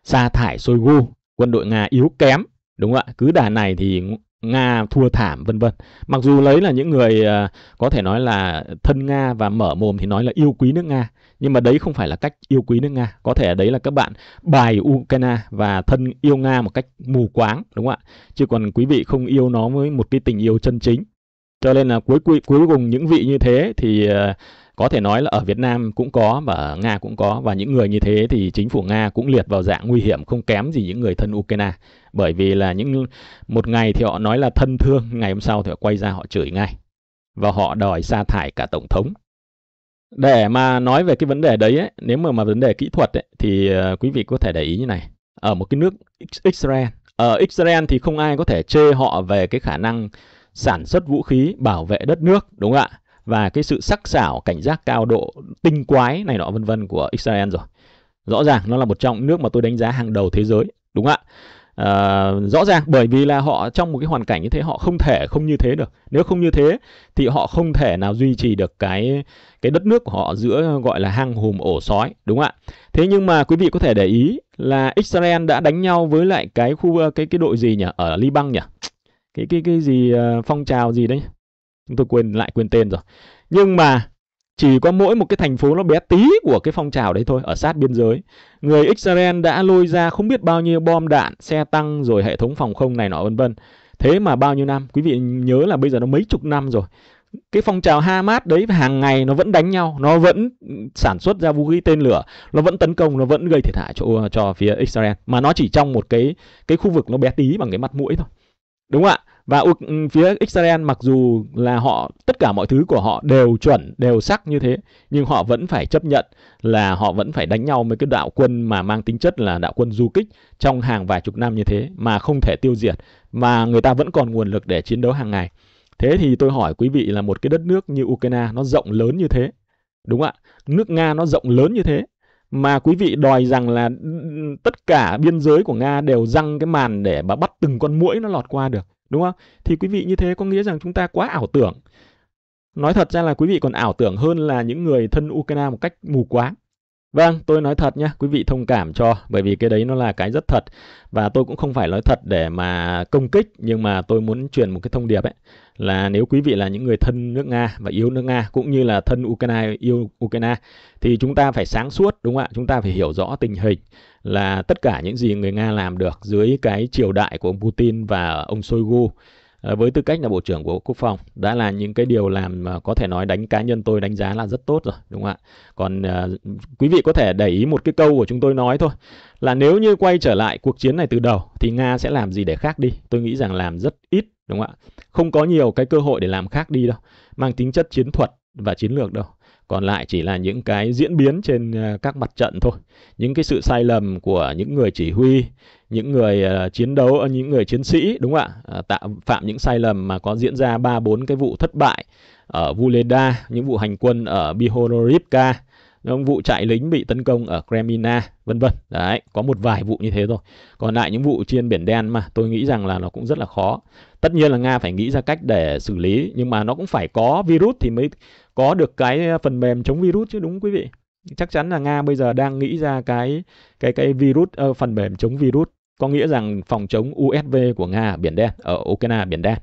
sa thải Shoigu, quân đội Nga yếu kém đúng không ạ cứ đà này thì nga thua thảm vân vân mặc dù lấy là những người ờ, có thể nói là thân nga và mở mồm thì nói là yêu quý nước nga nhưng mà đấy không phải là cách yêu quý nước nga có thể đấy là các bạn bài ukraine và thân yêu nga một cách mù quáng đúng không ạ chứ còn quý vị không yêu nó với một cái tình yêu chân chính cho nên là cuối cuối cuối cùng những vị như thế thì uh, có thể nói là ở Việt Nam cũng có và ở Nga cũng có và những người như thế thì chính phủ Nga cũng liệt vào dạng nguy hiểm không kém gì những người thân Ukraine bởi vì là những một ngày thì họ nói là thân thương ngày hôm sau thì họ quay ra họ chửi ngay và họ đòi sa thải cả tổng thống để mà nói về cái vấn đề đấy ấy, nếu mà mà vấn đề kỹ thuật ấy, thì ờ, quý vị có thể để ý như này ở một cái nước Israel ở ờ, Israel thì không ai có thể chê họ về cái khả năng sản xuất vũ khí bảo vệ đất nước đúng không ạ và cái sự sắc sảo cảnh giác cao độ tinh quái này nọ vân vân của Israel rồi rõ ràng nó là một trong nước mà tôi đánh giá hàng đầu thế giới đúng ạ à, rõ ràng bởi vì là họ trong một cái hoàn cảnh như thế họ không thể không như thế được nếu không như thế thì họ không thể nào duy trì được cái cái đất nước của họ giữa gọi là hang hùm ổ sói đúng ạ thế nhưng mà quý vị có thể để ý là Israel đã đánh nhau với lại cái khu cái cái đội gì nhỉ ở Liban nhỉ cái cái cái gì ờ, phong trào gì đấy chúng tôi quên lại quên tên rồi nhưng mà chỉ có mỗi một cái thành phố nó bé tí của cái phong trào đấy thôi ở sát biên giới người Israel đã lôi ra không biết bao nhiêu bom đạn xe tăng rồi hệ thống phòng không này nọ vân vân thế mà bao nhiêu năm quý vị nhớ là bây giờ nó mấy chục năm rồi cái phong trào Hamas đấy hàng ngày nó vẫn đánh nhau, nó vẫn sản xuất ra vũ khí tên lửa, nó vẫn tấn công, nó vẫn gây thiệt hại cho cho phía Israel mà nó chỉ trong một cái cái khu vực nó bé tí bằng cái mặt mũi thôi. Đúng không ạ? và phía Israel mặc dù là họ tất cả mọi thứ của họ đều chuẩn đều sắc như thế nhưng họ vẫn phải chấp nhận là họ vẫn phải đánh nhau với cái đạo quân mà mang tính chất là đạo quân du kích trong hàng vài chục năm như thế mà không thể tiêu diệt mà người ta vẫn còn nguồn lực để chiến đấu hàng ngày thế thì tôi hỏi quý vị là một cái đất nước như Ukraine nó rộng lớn như thế đúng ạ nước Nga nó rộng lớn như thế mà quý vị đòi rằng là ừ, ừ, tất cả biên giới của Nga đều răng cái màn để mà bắt từng con muỗi nó lọt qua được đúng không? Thì quý vị như thế có nghĩa rằng chúng ta quá ảo tưởng. Nói thật ra là quý vị còn ảo tưởng hơn là những người thân Ukraine một cách mù quáng. Vâng, tôi nói thật nhé, quý vị thông cảm cho bởi vì cái đấy nó là cái rất thật và tôi cũng không phải nói thật để mà công kích nhưng mà tôi muốn truyền một cái thông điệp ấy là nếu quý vị là những người thân nước Nga và yêu nước Nga cũng như là thân Ukraine yêu Ukraine thì chúng ta phải sáng suốt đúng không ạ? Chúng ta phải hiểu rõ tình hình là tất cả những gì người Nga làm được dưới cái triều đại của ông Putin và ông Shoigu Ờ, với tư cách là bộ trưởng của quốc phòng đã là những cái điều làm mà có thể nói đánh cá nhân tôi đánh giá là rất tốt rồi đúng không ạ còn ờ, quý vị có thể để ý một cái câu của chúng tôi nói thôi là nếu như quay trở lại cuộc chiến này từ đầu thì nga sẽ làm gì để khác đi tôi nghĩ rằng làm rất ít đúng không ạ không có nhiều cái cơ hội để làm khác đi đâu mang tính chất chiến thuật và chiến lược đâu còn lại chỉ là những cái diễn biến trên ờ, các mặt trận thôi những cái sự sai lầm của những người chỉ huy những người ờ, chiến đấu ờ, những người chiến sĩ đúng không ạ tạo phạm những sai lầm mà có diễn ra ba bốn cái vụ thất bại ở Vuleda những vụ hành quân ở Bihorivka những vụ chạy lính bị tấn công ở Kremina vân vân đấy có một vài vụ như thế thôi còn lại những vụ trên biển đen mà tôi nghĩ rằng là nó cũng rất là khó tất nhiên là nga phải nghĩ ra cách để xử lý nhưng mà nó cũng phải có virus thì mới có được cái ờ, phần mềm chống virus chứ đúng quý vị chắc chắn là nga bây giờ đang nghĩ ra cái cái cái virus uh, phần mềm chống virus có nghĩa rằng phòng chống USV của nga ở biển đen ở ukraine biển đen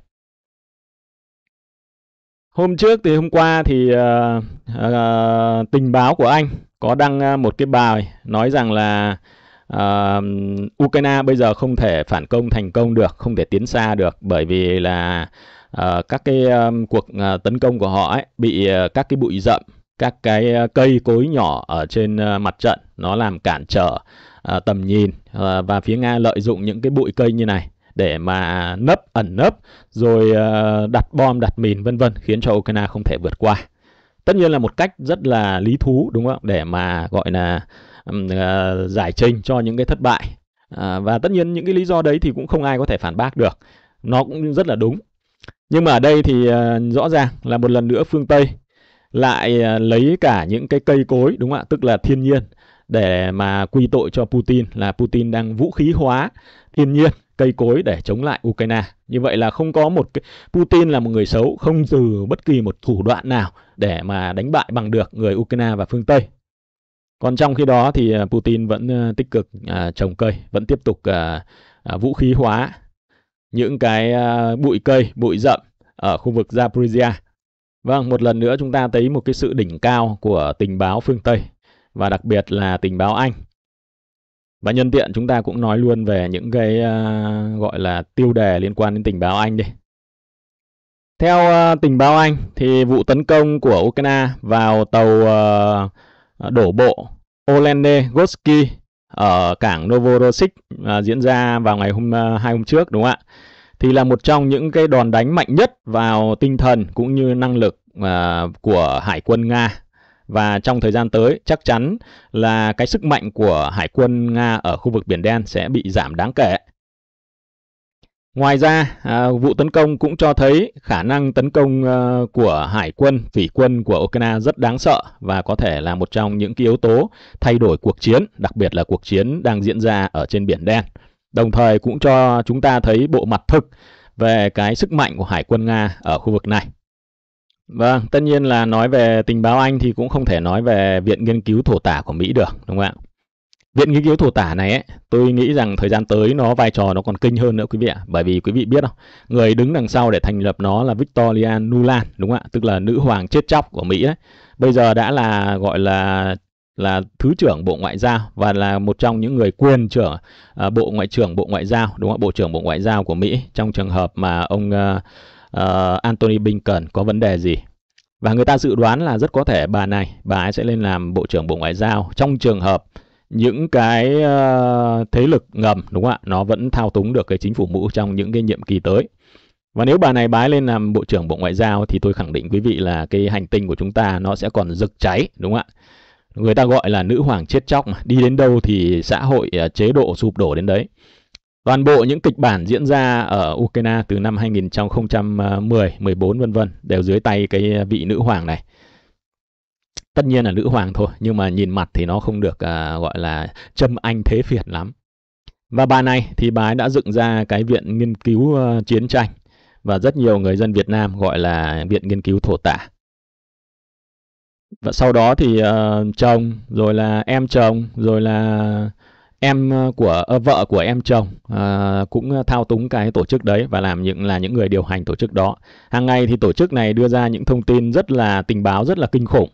hôm trước thì hôm qua thì uh, uh, tình báo của anh có đăng một cái bài nói rằng là uh, Ukraine bây giờ không thể phản công thành công được, không thể tiến xa được bởi vì là Ờ, các cái à, cuộc à, tấn công của họ ấy bị à, các cái bụi rậm các cái cây cối nhỏ ở trên mặt trận nó làm cản trở à, tầm nhìn à, và phía nga lợi dụng những cái bụi cây như này để mà nấp ẩn nấp rồi à, đặt bom đặt mìn vân vân khiến cho ukraine không thể vượt qua tất nhiên là một cách rất là lý thú đúng không để mà gọi là uh, giải trình cho những cái thất bại à, và tất nhiên những cái lý do đấy thì cũng không ai có thể phản bác được nó cũng rất là đúng nhưng mà ở đây thì ờ, rõ ràng là một lần nữa phương Tây lại ờ, lấy cả những cái cây cối đúng không ạ, tức là thiên nhiên để mà quy tội cho Putin là Putin đang vũ khí hóa thiên nhiên cây cối để chống lại Ukraine. Như vậy là không có một cái Putin là một người xấu, không từ bất kỳ một thủ đoạn nào để mà đánh bại bằng được người Ukraine và phương Tây. Còn trong khi đó thì ờ, Putin vẫn tích cực trồng cây, vẫn tiếp tục vũ khí hóa những cái à, bụi cây, bụi rậm ở khu vực Zaporizhia. Vâng, một lần nữa chúng ta thấy một cái sự đỉnh cao của tình báo phương Tây và đặc biệt là tình báo Anh. Và nhân tiện chúng ta cũng nói luôn về những cái à, gọi là tiêu đề liên quan đến tình báo Anh đi. Theo à, tình báo Anh thì vụ tấn công của Ukraine vào tàu đổ bộ Olene Goski ở cảng Novorossiysk à, diễn ra vào ngày hôm à, hai hôm trước đúng không ạ? Thì là một trong những cái đòn đánh mạnh nhất vào tinh thần cũng như năng lực à, của hải quân Nga và trong thời gian tới chắc chắn là cái sức mạnh của hải quân Nga ở khu vực biển đen sẽ bị giảm đáng kể. Ngoài ra, à, vụ tấn công cũng cho thấy khả năng tấn công ờ, của hải quân, phỉ quân của Ukraine rất đáng sợ và có thể là một trong những cái yếu tố thay đổi cuộc chiến, đặc biệt là cuộc chiến đang diễn ra ở trên Biển Đen. Đồng thời cũng cho chúng ta thấy bộ mặt thực về cái sức mạnh của hải quân Nga ở khu vực này. Vâng, tất nhiên là nói về tình báo Anh thì cũng không thể nói về Viện Nghiên cứu Thổ tả của Mỹ được, đúng không ạ? Viện nghiên cứu thổ tả này ấy, tôi nghĩ rằng thời gian tới nó vai trò nó còn kinh hơn nữa quý vị ạ. Bởi vì quý vị biết không, người đứng đằng sau để thành lập nó là Victoria Nuland đúng không ạ? Tức là nữ hoàng chết chóc của Mỹ ấy. Bây giờ đã là gọi là là thứ trưởng Bộ Ngoại giao và là một trong những người quyền trưởng uh, Bộ Ngoại trưởng Bộ Ngoại giao đúng không ạ? Bộ trưởng Bộ Ngoại giao của Mỹ trong trường hợp mà ông uh, uh, Anthony Blinken có vấn đề gì. Và người ta dự đoán là rất có thể bà này, bà ấy sẽ lên làm Bộ trưởng Bộ Ngoại giao trong trường hợp những cái ờ, thế lực ngầm đúng không ạ nó vẫn thao túng được cái chính phủ mũ trong những cái nhiệm kỳ tới và nếu bà này bái lên làm bộ trưởng bộ ngoại giao thì tôi khẳng định quý vị là cái hành tinh của chúng ta nó sẽ còn rực cháy đúng không ạ người ta gọi là nữ hoàng chết chóc đi đến đâu thì xã hội ờ, chế độ sụp đổ đến đấy Toàn bộ những kịch bản diễn ra ở Ukraine từ năm 2010, 14 ờ, vân vân đều dưới tay cái vị nữ hoàng này tất nhiên là nữ hoàng thôi nhưng mà nhìn mặt thì nó không được à, gọi là châm anh thế phiệt lắm và bà này thì bà ấy đã dựng ra cái viện nghiên cứu ờ, chiến tranh và rất nhiều người dân Việt Nam gọi là viện nghiên cứu thổ tả và sau đó thì uh, chồng rồi là em chồng rồi là em ờ, của uh, vợ của em chồng uh, cũng thao túng cái tổ chức đấy và làm những là những người điều hành tổ chức đó hàng ngày thì tổ chức này đưa ra những thông tin rất là tình báo rất là kinh khủng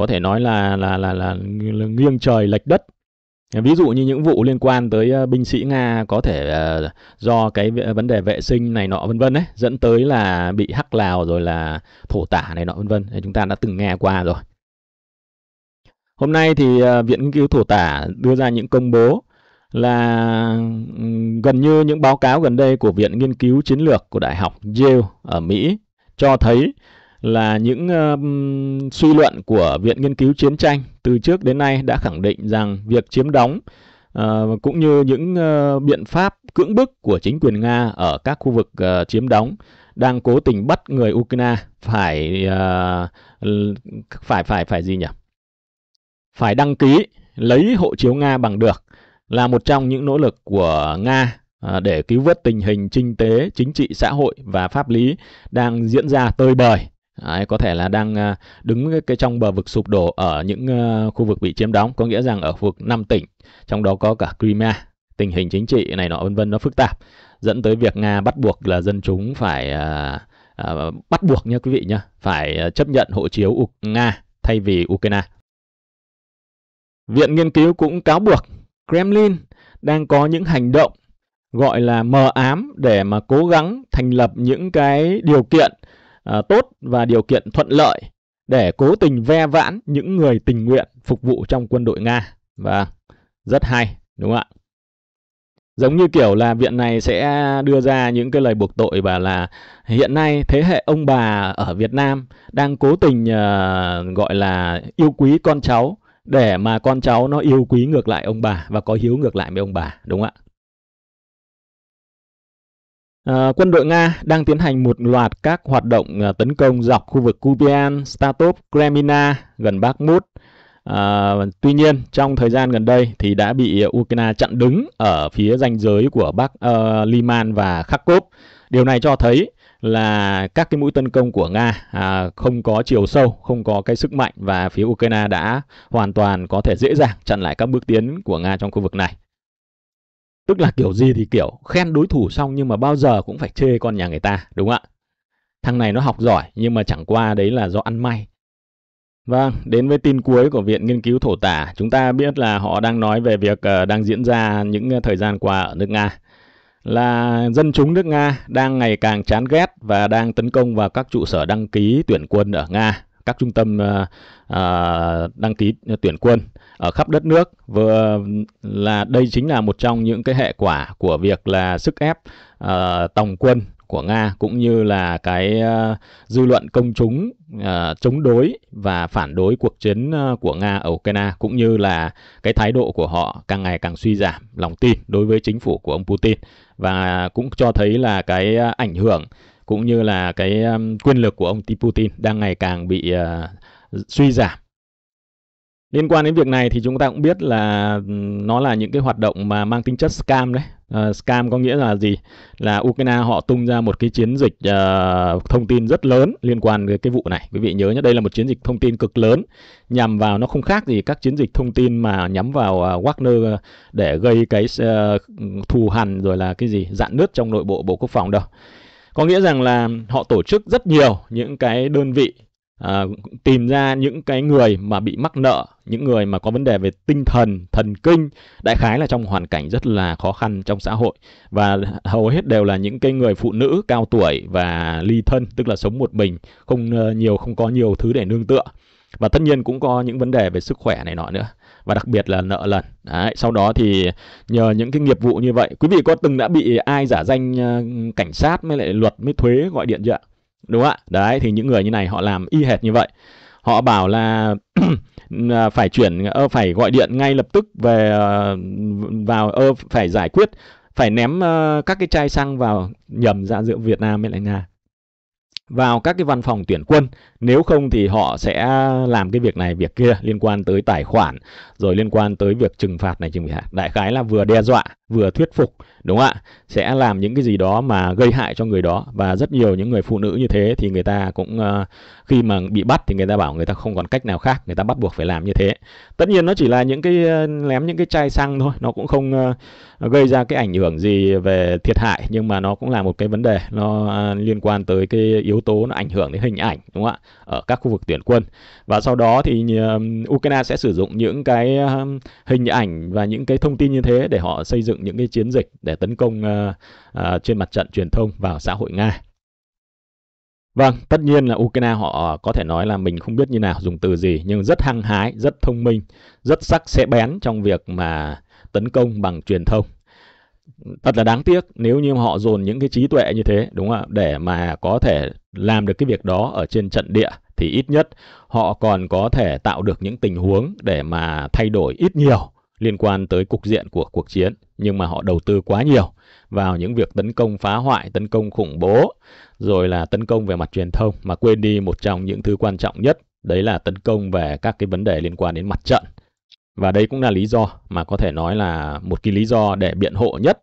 có thể nói là là là là, là nghiêng trời lệch đất ví dụ như những vụ liên quan tới ờ, binh sĩ nga có thể ờ, do cái vấn đề vệ sinh này nọ vân vân ấy dẫn tới là bị hắc lào rồi là thổ tả này nọ vân vân chúng ta đã từng nghe qua rồi hôm nay thì ờ, viện nghiên cứu thổ tả đưa ra những công bố là gần như những báo cáo gần đây của viện nghiên cứu chiến lược của đại học Yale ở Mỹ cho thấy là những uh, suy luận của Viện Nghiên cứu Chiến tranh từ trước đến nay đã khẳng định rằng việc chiếm đóng uh, cũng như những uh, biện pháp cưỡng bức của chính quyền Nga ở các khu vực uh, chiếm đóng đang cố tình bắt người Ukraine phải uh, phải phải phải gì nhỉ? Phải đăng ký lấy hộ chiếu Nga bằng được là một trong những nỗ lực của Nga để cứu vớt tình hình kinh tế, chính trị, xã hội và pháp lý đang diễn ra tơi bời Đấy, có thể là đang à, đứng cái, trong bờ vực sụp đổ ở những à, khu vực bị chiếm đóng, có nghĩa rằng ở khu vực 5 tỉnh, trong đó có cả Crimea, tình hình chính trị này nọ vân vân nó phức tạp, dẫn tới việc Nga bắt buộc là dân chúng phải à, à, bắt buộc nha quý vị nhá, phải à, chấp nhận hộ chiếu U Nga thay vì Ukraine. Viện nghiên cứu cũng cáo buộc Kremlin đang có những hành động gọi là mờ ám để mà cố gắng thành lập những cái điều kiện à, tốt và điều kiện thuận lợi để cố tình ve vãn những người tình nguyện phục vụ trong quân đội Nga. Và rất hay, đúng không ạ? Giống như kiểu là viện này sẽ đưa ra những cái lời buộc tội và là hiện nay thế hệ ông bà ở Việt Nam đang cố tình uh, gọi là yêu quý con cháu để mà con cháu nó yêu quý ngược lại ông bà và có hiếu ngược lại với ông bà, đúng không ạ? Ờ, quân đội Nga đang tiến hành một loạt các hoạt động à, tấn công dọc khu vực Kupian, Statov, Kremina gần Bakhmut. À, tuy nhiên, trong thời gian gần đây thì đã bị Ukraine chặn đứng ở phía ranh giới của Bắc uh, Liman và Kharkov. Điều này cho thấy là các cái mũi tấn công của Nga à, không có chiều sâu, không có cái sức mạnh và phía Ukraine đã hoàn toàn có thể dễ dàng chặn lại các bước tiến của Nga trong khu vực này. Tức là kiểu gì thì kiểu khen đối thủ xong nhưng mà bao giờ cũng phải chê con nhà người ta, đúng không ạ? Thằng này nó học giỏi nhưng mà chẳng qua đấy là do ăn may. Vâng, đến với tin cuối của Viện Nghiên cứu Thổ Tả, chúng ta biết là họ đang nói về việc ờ, đang diễn ra những ờ, thời gian qua ở nước Nga. Là dân chúng nước Nga đang ngày càng chán ghét và đang tấn công vào các trụ sở đăng ký tuyển quân ở Nga, các trung tâm ờ, đăng ký tuyển quân ở khắp đất nước vừa là đây chính là một trong những cái hệ quả của việc là sức ép uh, tòng quân của Nga cũng như là cái ờ, dư luận công chúng uh, chống đối và phản đối cuộc chiến của Nga ở Ukraine cũng như là cái thái độ của họ càng ngày càng suy giảm lòng tin đối với chính phủ của ông Putin và cũng cho thấy là cái ảnh hưởng cũng như là cái quyền lực của ông Putin đang ngày càng bị uh, suy giảm Liên quan đến việc này thì chúng ta cũng biết là ừ, nó là những cái hoạt động mà mang tính chất scam đấy. Uh, scam có nghĩa là gì? Là Ukraine họ tung ra một cái chiến dịch uh, thông tin rất lớn liên quan với cái vụ này. Quý vị nhớ nhé, đây là một chiến dịch thông tin cực lớn nhằm vào nó không khác gì các chiến dịch thông tin mà nhắm vào uh, Wagner để gây cái uh, thù hằn rồi là cái gì dạn nứt trong nội bộ Bộ Quốc phòng đâu. Có nghĩa rằng là họ tổ chức rất nhiều những cái đơn vị à, tìm ra những cái người mà bị mắc nợ những người mà có vấn đề về tinh thần thần kinh đại khái là trong hoàn cảnh rất là khó khăn trong xã hội và hầu hết đều là những cái người phụ nữ cao tuổi và ly thân tức là sống một mình không ờ, nhiều không có nhiều thứ để nương tựa và tất nhiên cũng có những vấn đề về sức khỏe này nọ nữa và đặc biệt là nợ lần Đấy, sau đó thì nhờ những cái nghiệp vụ như vậy quý vị có từng đã bị ai giả danh ờ, cảnh sát mới lại luật mới thuế gọi điện chưa ạ đúng không ạ đấy thì những người như này họ làm y hệt như vậy họ bảo là [CLEARS THROAT] phải chuyển phải gọi điện ngay lập tức về ờ, vào phải giải quyết phải ném các cái chai xăng vào nhầm dạ ra giữa Việt Nam với lại Nga vào các cái văn phòng tuyển quân nếu không thì họ sẽ làm cái việc này việc kia liên quan tới tài khoản rồi liên quan tới việc trừng phạt này trừng phạt đại khái là vừa đe dọa vừa thuyết phục đúng không ạ sẽ làm những cái gì đó mà gây hại cho người đó và rất nhiều những người phụ nữ như thế thì người ta cũng uh, khi mà bị bắt thì người ta bảo người ta không còn cách nào khác người ta bắt buộc phải làm như thế tất nhiên nó chỉ là những cái uh, ờ, lém những cái chai xăng thôi nó cũng không uh, gây ra cái ảnh hưởng gì về thiệt hại nhưng mà nó cũng là một cái vấn đề nó uh, liên quan tới cái yếu tố nó ảnh hưởng đến hình ảnh đúng không ạ ở các khu vực tuyển quân và sau đó thì uh, Ukraine sẽ sử dụng những cái uh, hình ảnh và những cái thông tin như thế để họ xây dựng dựng những cái chiến dịch để tấn công uh, uh, trên mặt trận truyền thông vào xã hội Nga. Vâng, tất nhiên là Ukraine họ có thể nói là mình không biết như nào dùng từ gì nhưng rất hăng hái, rất thông minh, rất sắc sẽ bén trong việc mà tấn công bằng truyền thông. Thật là đáng tiếc nếu như họ dồn những cái trí tuệ như thế đúng không ạ để mà có thể làm được cái việc đó ở trên trận địa thì ít nhất họ còn có thể tạo được những tình huống để mà thay đổi ít nhiều liên quan tới cục diện của cuộc chiến nhưng mà họ đầu tư quá nhiều vào những việc tấn công phá hoại, tấn công khủng bố, rồi là tấn công về mặt truyền thông mà quên đi một trong những thứ quan trọng nhất, đấy là tấn công về các cái vấn đề liên quan đến mặt trận. Và đây cũng là lý do mà có thể nói là một cái lý do để biện hộ nhất,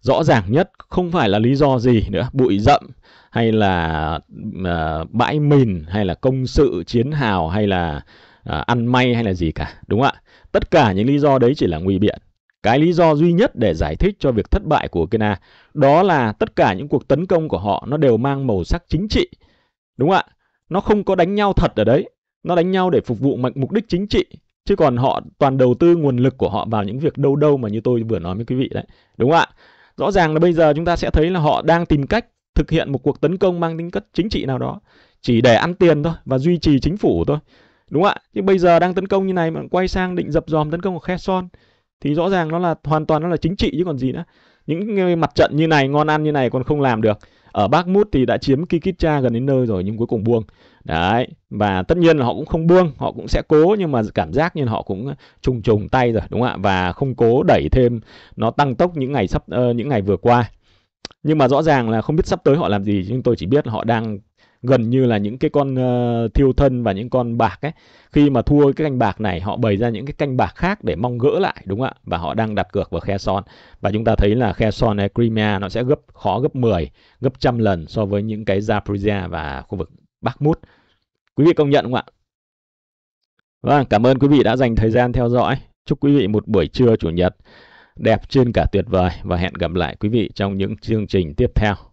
rõ ràng nhất, không phải là lý do gì nữa, bụi rậm hay là uh, bãi mìn hay là công sự chiến hào hay là à, ăn may hay là gì cả, đúng không ạ? Tất cả những lý do đấy chỉ là ngụy biện. Cái lý do duy nhất để giải thích cho việc thất bại của Ukraine đó là tất cả những cuộc tấn công của họ nó đều mang màu sắc chính trị. Đúng không ạ? Nó không có đánh nhau thật ở đấy. Nó đánh nhau để phục vụ mục đích chính trị. Chứ còn họ toàn đầu tư nguồn lực của họ vào những việc đâu đâu mà như tôi vừa nói với quý vị đấy. Đúng không ạ? Rõ ràng là bây giờ chúng ta sẽ thấy là họ đang tìm cách thực hiện một cuộc tấn công mang tính chất chính trị nào đó. Chỉ để ăn tiền thôi và duy trì chính phủ thôi. Đúng ạ. Nhưng bây giờ đang tấn công như này mà quay sang định dập dòm tấn công của Kherson thì rõ ràng nó là hoàn toàn nó là chính trị chứ còn gì nữa. Những mặt trận như này, ngon ăn như này còn không làm được. Ở Bắc Mút thì đã chiếm Kikitcha gần đến nơi rồi nhưng cuối cùng buông. Đấy, và tất nhiên là họ cũng không buông, họ cũng sẽ cố nhưng mà cảm giác như họ cũng trùng trùng tay rồi đúng không ạ? Và không cố đẩy thêm nó tăng tốc những ngày sắp uh, những ngày vừa qua. Nhưng mà rõ ràng là không biết sắp tới họ làm gì nhưng tôi chỉ biết là họ đang gần như là những cái con uh, thiêu thân và những con bạc ấy khi mà thua cái canh bạc này họ bày ra những cái canh bạc khác để mong gỡ lại đúng không ạ và họ đang đặt cược vào khe son và chúng ta thấy là khe son hay Crimea nó sẽ gấp khó gấp 10 gấp trăm lần so với những cái Zaporizhia và khu vực Bắc Mút quý vị công nhận không ạ vâng cảm ơn quý vị đã dành thời gian theo dõi chúc quý vị một buổi trưa chủ nhật đẹp trên cả tuyệt vời và hẹn gặp lại quý vị trong những chương trình tiếp theo